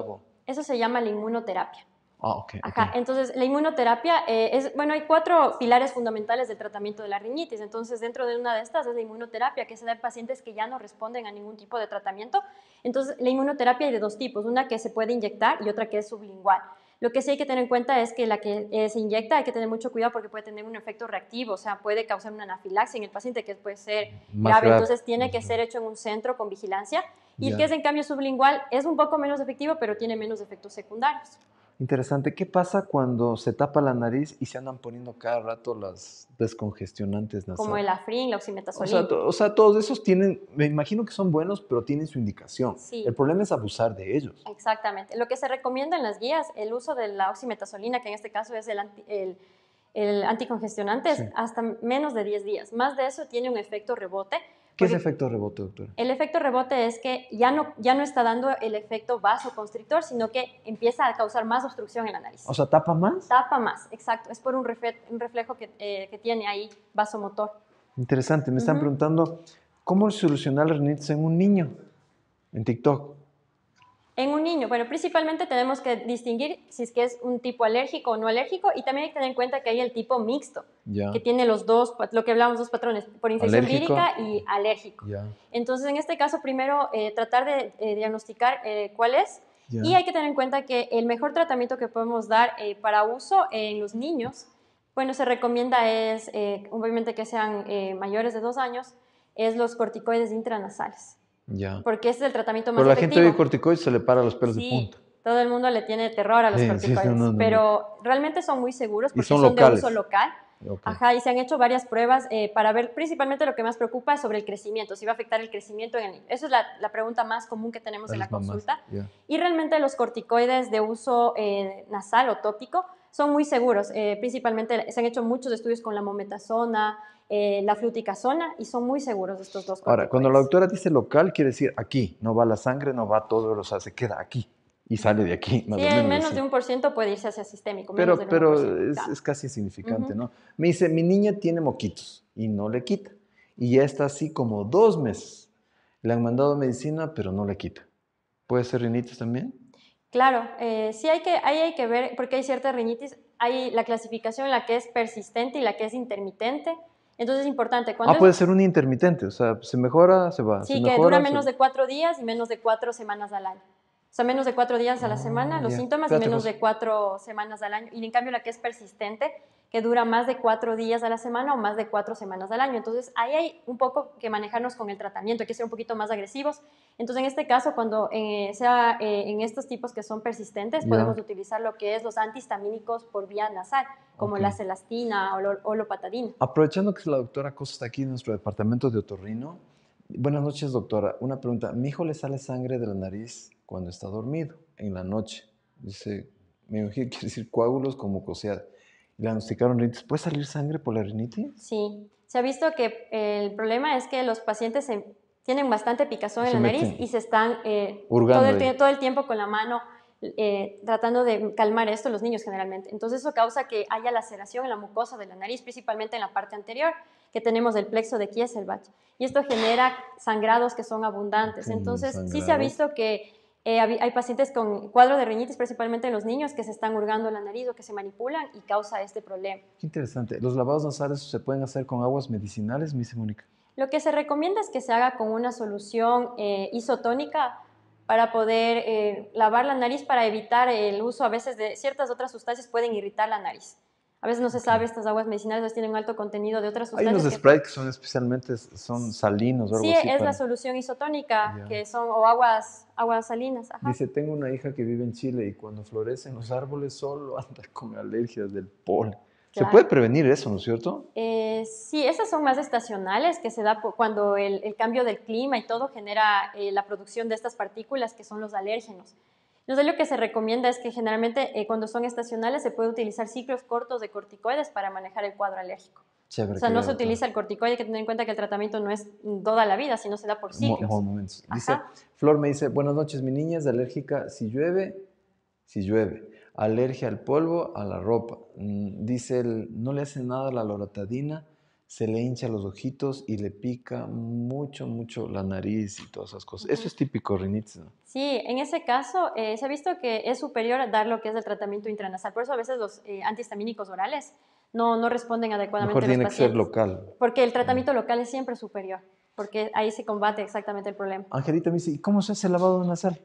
Eso se llama la inmunoterapia. Oh, okay, Entonces, la inmunoterapia eh, es, bueno, hay cuatro pilares fundamentales del tratamiento de la rinitis. Entonces, dentro de una de estas es la inmunoterapia, que se da en pacientes que ya no responden a ningún tipo de tratamiento. Entonces, la inmunoterapia hay de dos tipos, una que se puede inyectar y otra que es sublingual. Lo que sí hay que tener en cuenta es que la que eh, se inyecta hay que tener mucho cuidado porque puede tener un efecto reactivo, o sea, puede causar una anafilaxia en el paciente que puede ser grave, entonces tiene que ser hecho en un centro con vigilancia. Y el que es en cambio sublingual es un poco menos efectivo, pero tiene menos efectos secundarios. Interesante. ¿Qué pasa cuando se tapa la nariz y se andan poniendo cada rato las descongestionantes nasales? Como el afrin, la oximetasolina. O sea, todos esos tienen, me imagino que son buenos, pero tienen su indicación. Sí. El problema es abusar de ellos. Exactamente. Lo que se recomienda en las guías, el uso de la oximetasolina, que en este caso es el, el, anticongestionante, es hasta menos de 10 días. Más de eso tiene un efecto rebote ¿Qué es efecto rebote, doctora? El efecto rebote es que ya no, ya no está dando el efecto vasoconstrictor, sino que empieza a causar más obstrucción en la nariz. O sea, ¿tapa más? Tapa más, exacto. Es por un, reflejo, eh, que, tiene ahí vasomotor. Interesante. Me están preguntando, ¿cómo solucionar la rinitis en un niño? En TikTok. En un niño, bueno, principalmente tenemos que distinguir si es que es un tipo alérgico o no alérgico y también hay que tener en cuenta que hay el tipo mixto, que tiene los dos, lo que hablamos, dos patrones, por infección y alérgico. Entonces, en este caso, primero eh, tratar de eh, diagnosticar eh, cuál es y hay que tener en cuenta que el mejor tratamiento que podemos dar para uso en los niños, bueno, se recomienda es, obviamente que sean mayores de dos años, es los corticoides intranasales. Porque ese es el tratamiento más Pero la gente de corticoides se le para los pelos de punta. Todo el mundo le tiene terror a los corticoides, pero realmente son muy seguros porque son, de uso local. Ajá, y se han hecho varias pruebas eh, para ver principalmente lo que más preocupa es sobre el crecimiento, si va a afectar el crecimiento en Eso es la, pregunta más común que tenemos en la consulta. Y realmente los corticoides de uso eh, nasal o tópico son muy seguros. Eh, principalmente se han hecho muchos estudios con la mometasona, eh, la fluticasona y son muy seguros estos dos. Ahora, cuando la doctora dice local, quiere decir aquí, no va la sangre, no va todo, o sea, se queda aquí y sale de aquí. menos, de un por ciento puede irse hacia sistémico. Pero, es, casi insignificante, ¿no? Me dice, mi niña tiene moquitos y no le quita. Y ya está así como dos meses. Le han mandado medicina, pero no le quita. ¿Puede ser rinitis también? Claro, eh, sí hay que, hay que ver, porque hay cierta rinitis, hay la clasificación en la que es persistente y la que es intermitente. Entonces es importante. ah, puede ser un intermitente, o sea, se mejora, se va. Sí, que dura menos de cuatro días y menos de cuatro semanas al año. O sea, menos de cuatro días a la ah, semana los síntomas y menos de cuatro semanas al año. Y en cambio la que es persistente que dura más de cuatro días a la semana o más de cuatro semanas al año. Entonces, ahí hay un poco que manejarnos con el tratamiento, hay que ser un poquito más agresivos. Entonces, en este caso, cuando eh, sea eh, en estos tipos que son persistentes, podemos utilizar lo que es los antihistamínicos por vía nasal, como la celastina o, lo, o Aprovechando que la doctora Costa está aquí en nuestro departamento de otorrino, buenas noches, doctora. Una pregunta, mi hijo le sale sangre de la nariz cuando está dormido, en la noche. Dice, mi imagino quiere decir coágulos como coseada diagnosticaron rinitis, ¿puede salir sangre por la rinitis? Sí, se ha visto que el problema es que los pacientes tienen bastante picazón en la nariz y se están eh, todo, el, tiempo con la mano eh, tratando de calmar esto, los niños generalmente. Entonces eso causa que haya laceración en la mucosa de la nariz, principalmente en la parte anterior, que tenemos del plexo de Kieselbach. Y esto genera sangrados que son abundantes. Mm, Entonces sí se ha visto que eh, hay pacientes con cuadro de rinitis, principalmente en los niños, que se están hurgando la nariz o que se manipulan y causa este problema. Qué interesante. ¿Los lavados nasales se pueden hacer con aguas medicinales, dice Mónica? Lo que se recomienda es que se haga con una solución eh, isotónica para poder eh, lavar la nariz para evitar el uso a veces de ciertas otras sustancias pueden irritar la nariz. A veces no se sabe, estas aguas medicinales tienen un alto contenido de otras sustancias. Hay unos sprays que son especialmente son salinos o algo sí, así. es la solución isotónica, que son o aguas, aguas salinas. Dice, tengo una hija que vive en Chile y cuando florecen los árboles solo anda con alergias del polen. ¿Se puede prevenir eso, no es cierto? Eh, sí, esas son más estacionales, que se da cuando el, cambio del clima y todo genera eh, la producción de estas partículas que son los alérgenos. Entonces lo que se recomienda es que generalmente eh, cuando son estacionales se puede utilizar ciclos cortos de corticoides para manejar el cuadro alérgico. o sea, no se utiliza el corticoide, hay que tener en cuenta que el tratamiento no es toda la vida, sino se da por ciclos. Dice, Flor me dice, buenas noches, mi niña es alérgica si llueve, si llueve. Alergia al polvo, a la ropa. Mm, dice, no le hace nada la loratadina se le hincha los ojitos y le pica mucho, mucho la nariz y todas esas cosas. Eso es típico rinitis. Sí, en ese caso eh, se ha visto que es superior a dar lo que es el tratamiento intranasal. Por eso a veces los eh, antihistamínicos orales no, no responden adecuadamente. Mejor los tiene que ser local. Porque el tratamiento local es siempre superior, porque ahí se combate exactamente el problema. Angelita me dice, ¿y cómo se hace el lavado nasal?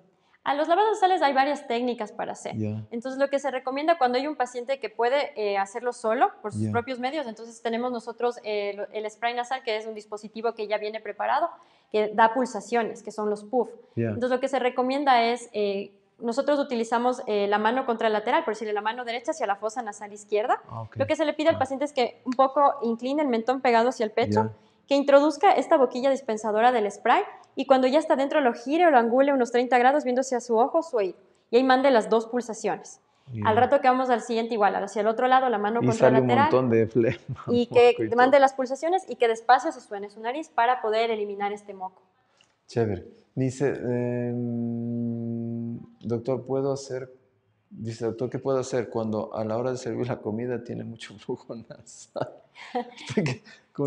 A los lavados nasales hay varias técnicas para hacer. Entonces, lo que se recomienda cuando hay un paciente que puede eh, hacerlo solo por sus propios medios, entonces tenemos nosotros eh, el, spray nasal, que es un dispositivo que ya viene preparado, que da pulsaciones, que son los puff. Entonces, lo que se recomienda es, eh, nosotros utilizamos la mano contralateral, por decirle la mano derecha hacia la fosa nasal izquierda. Ah, lo que se le pide al paciente es que un poco incline el mentón pegado hacia el pecho que introduzca esta boquilla dispensadora del spray y cuando ya está dentro lo gire o lo angule unos 30 grados viéndose hacia su ojo o su oído. Y ahí mande las dos pulsaciones. Al rato que vamos al siguiente igual, hacia el otro lado, la mano y contralateral. Un montón de flema, Y que mande las pulsaciones y que despacio se suene su nariz para poder eliminar este moco. Chévere. Dice, em, doctor, ¿puedo hacer Dice, doctor, ¿qué puedo hacer cuando a la hora de servir la comida tiene mucho flujo nasal?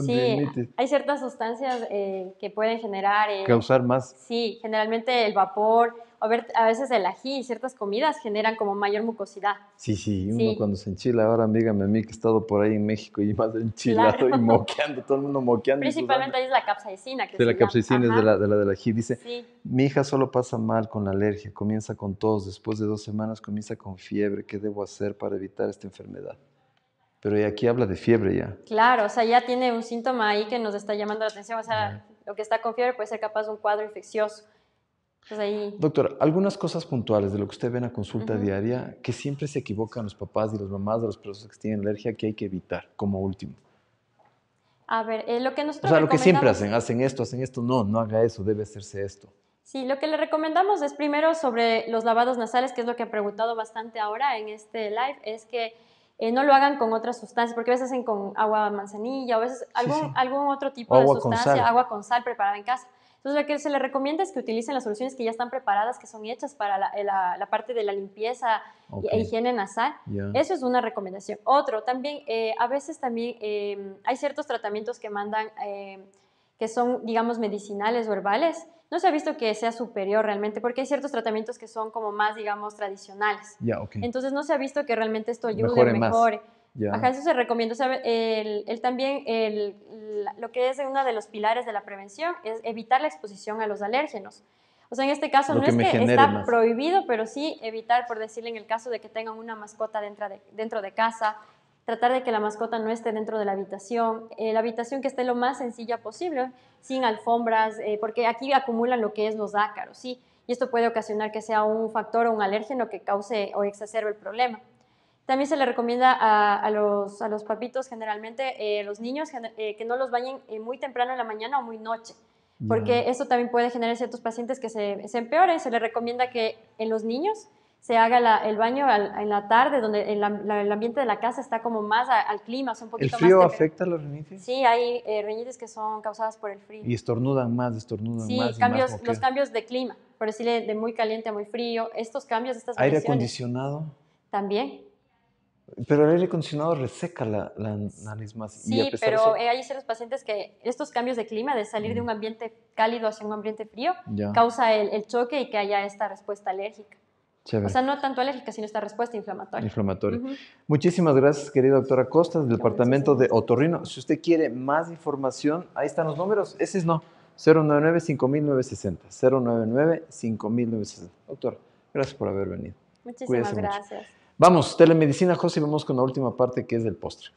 sí, hay ciertas sustancias eh, que pueden generar... Eh, Causar más. Sí, generalmente el vapor a, ver, a veces el ají y ciertas comidas generan como mayor mucosidad. Sí, sí, uno cuando se enchila, ahora mígame, a mí que he estado por ahí en México y más enchilado y moqueando, todo el mundo moqueando. Principalmente ahí es la capsaicina. Que la capsaicina es de la, de la del ají. Dice, mi hija solo pasa mal con la alergia, comienza con tos, después de dos semanas comienza con fiebre, ¿qué debo hacer para evitar esta enfermedad? Pero aquí habla de fiebre ya. Claro, o sea, ya tiene un síntoma ahí que nos está llamando la atención, o sea, lo que está con fiebre puede ser capaz de un cuadro infeccioso. Pues, Doctor, algunas cosas puntuales de lo que usted ve en la consulta diaria que siempre se equivocan los papás y las mamás de los perros que tienen alergia que hay que evitar, como último. A ver, eh, lo que nosotros. O sea, lo que siempre hacen, hacen esto, hacen esto, no, no haga eso, debe hacerse esto. Sí, lo que le recomendamos es primero sobre los lavados nasales, que es lo que ha preguntado bastante ahora en este live, es que eh, no lo hagan con otras sustancias, porque a veces hacen con agua manzanilla o a veces algún, otro tipo de sustancia, agua con sal preparada en casa. Entonces lo que se le recomienda es que utilicen las soluciones que ya están preparadas, que son hechas para la, parte de la limpieza e higiene nasal. Eso es una recomendación. Otro, también eh, a veces también em, hay ciertos tratamientos que mandan em, que son, digamos, medicinales o herbales. No se ha visto que sea superior realmente, porque hay ciertos tratamientos que son como más, digamos, tradicionales. Entonces no se ha visto que realmente esto ayude mejor. o mejore. Ajá, eso se recomienda. el, también, el, lo que es uno de los pilares de la prevención es evitar la exposición a los alérgenos. O sea, en este caso no es que está prohibido, pero sí evitar, por decirle, en el caso de que tengan una mascota dentro de, dentro de casa, tratar de que la mascota no esté dentro de la habitación, eh, la habitación que esté lo más sencilla posible, sin alfombras, eh, porque aquí acumulan lo que es los ácaros, ¿sí? Y esto puede ocasionar que sea un factor o un alérgeno que cause o exacerbe el problema. También se le recomienda a, los, papitos generalmente, eh, los niños, eh, que no los bañen eh, muy temprano en la mañana o muy noche, porque eso también puede generar ciertos pacientes que se, empeoren. Se le recomienda que en los niños se haga el baño en la tarde, donde el, ambiente de la casa está como más al clima, son un poquito más... ¿El frío afecta afecta los rinitis? Sí, hay eh, rinitis que son causadas por el frío. Y estornudan más, estornudan más. Sí, cambios, los cambios de clima, por decirle de muy caliente a muy frío, estos cambios, estas ¿Aire acondicionado? También pero el aire acondicionado reseca la, la nariz más. Sí, pero de eso... Eh, hay ciertos pacientes que estos cambios de clima, de salir de un ambiente cálido hacia un ambiente frío, causa el, choque y que haya esta respuesta alérgica. O sea, no tanto alérgica, sino esta respuesta inflamatoria. Inflamatoria. Muchísimas gracias, querida doctora Costas, del Departamento de Otorrino. Si usted quiere más información, ahí están los números. Ese es no. 099-5960. 099-5960. Doctora, gracias por haber venido. Muchísimas gracias. Vamos, telemedicina, José, y vamos con la última parte que es del postre.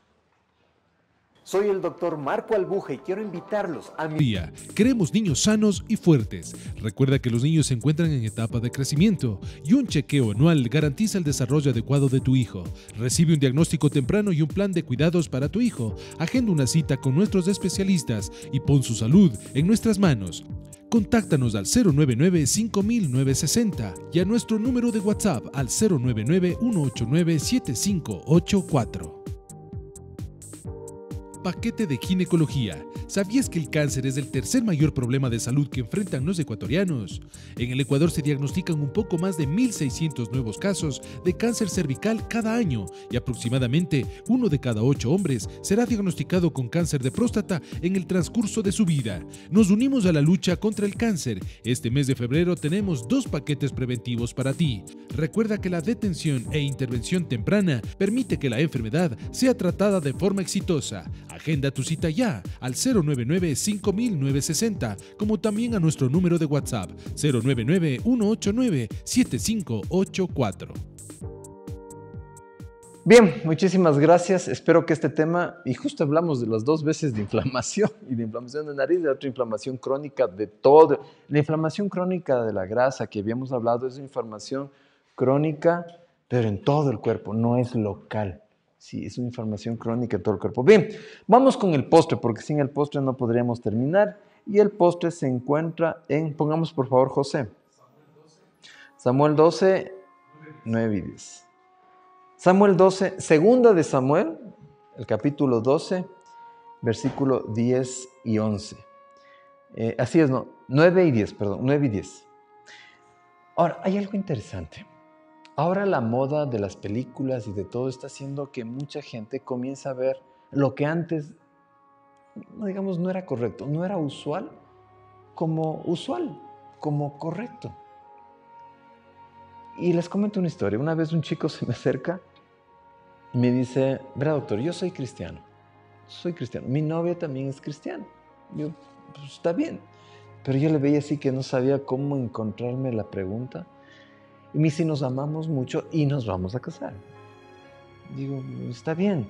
Soy el doctor Marco Albuje y quiero invitarlos a mi día. Queremos niños sanos y fuertes. Recuerda que los niños se encuentran en etapa de crecimiento y un chequeo anual garantiza el desarrollo adecuado de tu hijo. Recibe un diagnóstico temprano y un plan de cuidados para tu hijo. Agenda una cita con nuestros especialistas y pon su salud en nuestras manos. Contáctanos al 099 5960 y a nuestro número de WhatsApp al 099 189 7584. Paquete de ginecología. ¿Sabías que el cáncer es el tercer mayor problema de salud que enfrentan los ecuatorianos? En el Ecuador se diagnostican un poco más de 1.600 nuevos casos de cáncer cervical cada año y aproximadamente uno de cada ocho hombres será diagnosticado con cáncer de próstata en el transcurso de su vida. Nos unimos a la lucha contra el cáncer. Este mes de febrero tenemos dos paquetes preventivos para ti. Recuerda que la detención e intervención temprana permite que la enfermedad sea tratada de forma exitosa. Agenda tu cita ya al 099-5960, como también a nuestro número de WhatsApp 099-189-7584. Bien, muchísimas gracias. Espero que este tema, y justo hablamos de las dos veces de inflamación, y de inflamación de nariz, de otra inflamación crónica, de todo. La inflamación crónica de la grasa que habíamos hablado es inflamación crónica, pero en todo el cuerpo, no es local. Sí, es una información crónica en todo el cuerpo. Bien, vamos con el postre, porque sin el postre no podríamos terminar. Y el postre se encuentra en, pongamos por favor, José. Samuel 12, 9 y 10. Samuel 12, segunda de Samuel, el capítulo 12, versículo 10 y 11. Eh, así es, no, 9 y 10, perdón, 9 y 10. Ahora, hay algo interesante. Ahora la moda de las películas y de todo está haciendo que mucha gente comience a ver lo que antes, digamos, no era correcto, no era usual, como usual, como correcto. Y les comento una historia. Una vez un chico se me acerca y me dice, verá doctor, yo soy cristiano, soy cristiano, mi novia también es cristiana. Yo, pues, está bien. Pero yo le veía así que no sabía cómo encontrarme la pregunta. Y me dice, nos amamos mucho y nos vamos a casar. Digo, está bien.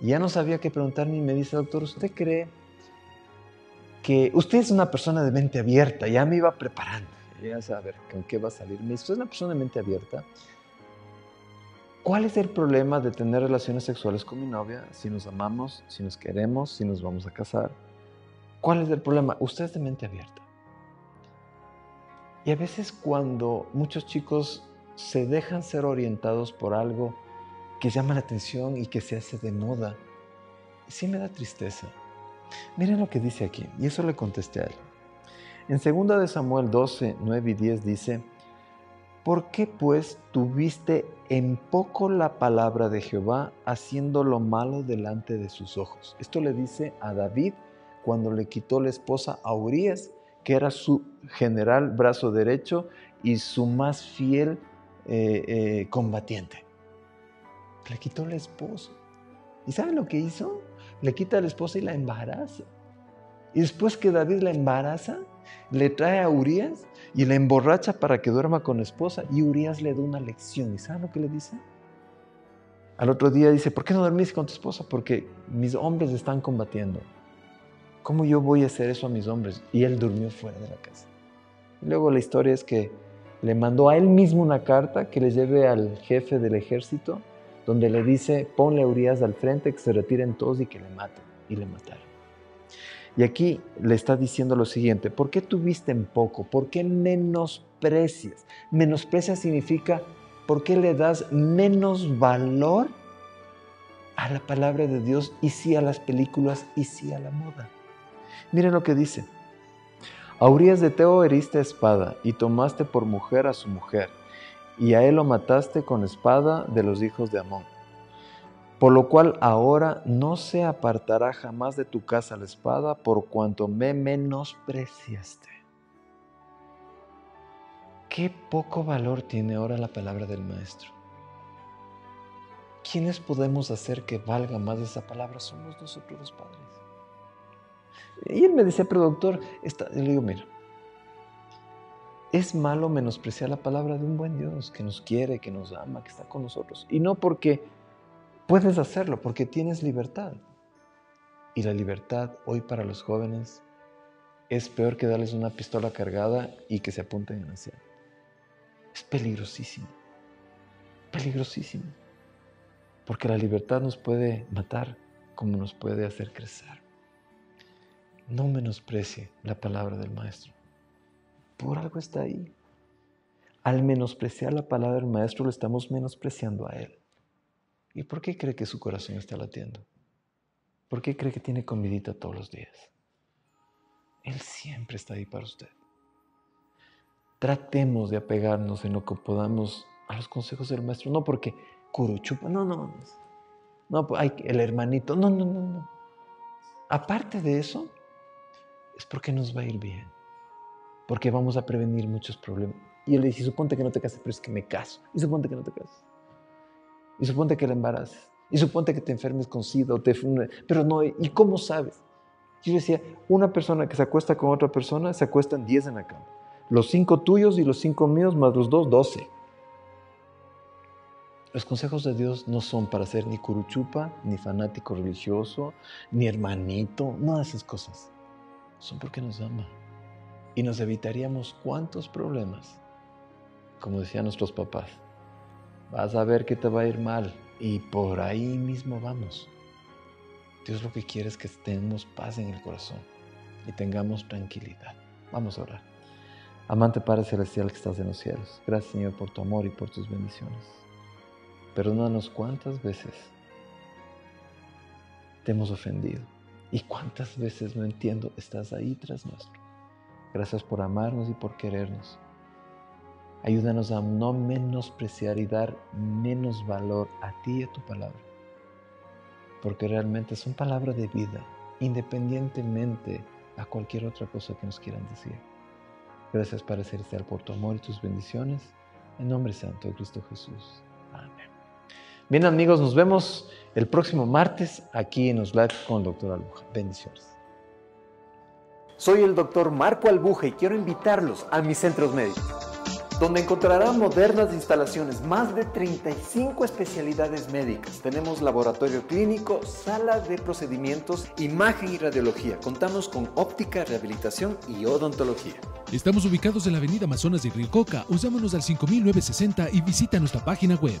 Y ya no sabía qué preguntarme y me dice, doctor, ¿usted cree que usted es una persona de mente abierta? Ya me iba preparando, ya saber con qué va a salir. Me dice, usted es una persona de mente abierta. ¿Cuál es el problema de tener relaciones sexuales con mi novia si nos amamos, si nos queremos, si nos vamos a casar? ¿Cuál es el problema? Usted es de mente abierta. Y a veces cuando muchos chicos se dejan ser orientados por algo que llama la atención y que se hace de moda, sí me da tristeza. Miren lo que dice aquí, y eso le contesté a él. En 2 de Samuel 12, 9 y 10 dice, ¿Por qué pues tuviste en poco la palabra de Jehová haciendo lo malo delante de sus ojos? Esto le dice a David cuando le quitó la esposa a Urias que era su general, brazo derecho y su más fiel eh, eh, combatiente. Le quitó la esposa. ¿Y sabe lo que hizo? Le quita la esposa y la embaraza. Y después que David la embaraza, le trae a Urias y la emborracha para que duerma con la esposa. Y Urias le da una lección. ¿Y sabe lo que le dice? Al otro día dice, ¿por qué no dormís con tu esposa? Porque mis hombres están combatiendo. ¿Cómo yo voy a hacer eso a mis hombres? Y él durmió fuera de la casa. Luego la historia es que le mandó a él mismo una carta que le lleve al jefe del ejército, donde le dice, ponle a Urias al frente, que se retiren todos y que le maten. Y le mataron. Y aquí le está diciendo lo siguiente, ¿por qué tuviste en poco? ¿Por qué menosprecias? Menosprecias significa, ¿por qué le das menos valor a la palabra de Dios y sí a las películas y sí a la moda? Miren lo que dice. A Urias de Teo heriste espada y tomaste por mujer a su mujer, y a él lo mataste con espada de los hijos de Amón. Por lo cual ahora no se apartará jamás de tu casa la espada por cuanto me menospreciaste. Qué poco valor tiene ahora la palabra del Maestro. ¿Quiénes podemos hacer que valga más esa palabra? Somos nosotros los padres. Y él me decía, pero doctor, está... le digo, mira, es malo menospreciar la palabra de un buen Dios que nos quiere, que nos ama, que está con nosotros. Y no porque puedes hacerlo, porque tienes libertad. Y la libertad hoy para los jóvenes es peor que darles una pistola cargada y que se apunten en la ciudad. Es peligrosísimo, peligrosísimo. Porque la libertad nos puede matar como nos puede hacer crecer. No menosprecie la palabra del maestro. Por algo está ahí. Al menospreciar la palabra del maestro lo estamos menospreciando a él. ¿Y por qué cree que su corazón está latiendo? ¿Por qué cree que tiene comidita todos los días? Él siempre está ahí para usted. Tratemos de apegarnos en lo que podamos a los consejos del maestro, no porque curuchupa, no, no, no, no hay pues, el hermanito, no, no, no, no. Aparte de eso, es porque nos va a ir bien, porque vamos a prevenir muchos problemas. Y él le dice, suponte que no te cases, pero es que me caso. Y suponte que no te cases. Y suponte que la embaraces. Y suponte que te enfermes con SIDA, o te, pero no, ¿y cómo sabes? Yo decía, una persona que se acuesta con otra persona, se acuestan 10 en la cama. Los 5 tuyos y los 5 míos, más los dos, 12. Los consejos de Dios no son para ser ni curuchupa, ni fanático religioso, ni hermanito, nada de esas cosas son porque nos ama. Y nos evitaríamos cuántos problemas. Como decían nuestros papás, vas a ver que te va a ir mal y por ahí mismo vamos. Dios lo que quiere es que estemos paz en el corazón y tengamos tranquilidad. Vamos a orar. Amante Padre Celestial que estás en los cielos, gracias Señor por tu amor y por tus bendiciones. Perdónanos cuántas veces te hemos ofendido ¿Y cuántas veces no entiendo? Estás ahí tras nuestro. Gracias por amarnos y por querernos. Ayúdanos a no menospreciar y dar menos valor a ti y a tu palabra. Porque realmente es son palabra de vida, independientemente a cualquier otra cosa que nos quieran decir. Gracias Padre Celestial por tu amor y tus bendiciones. En nombre santo de Cristo Jesús. Bien amigos, nos vemos el próximo martes aquí en Uslac con el doctor Albuja. Bendiciones. Soy el doctor Marco Albuja y quiero invitarlos a mis centros médicos, donde encontrarán modernas instalaciones, más de 35 especialidades médicas. Tenemos laboratorio clínico, sala de procedimientos, imagen y radiología. Contamos con óptica, rehabilitación y odontología. Estamos ubicados en la avenida Amazonas de Río Usámonos al 5960 y visita nuestra página web.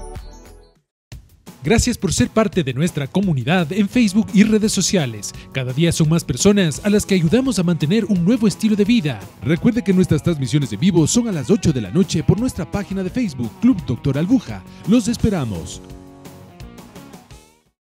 Gracias por ser parte de nuestra comunidad en Facebook y redes sociales. Cada día son más personas a las que ayudamos a mantener un nuevo estilo de vida. Recuerde que nuestras transmisiones en vivo son a las 8 de la noche por nuestra página de Facebook Club Doctor Albuja. Los esperamos.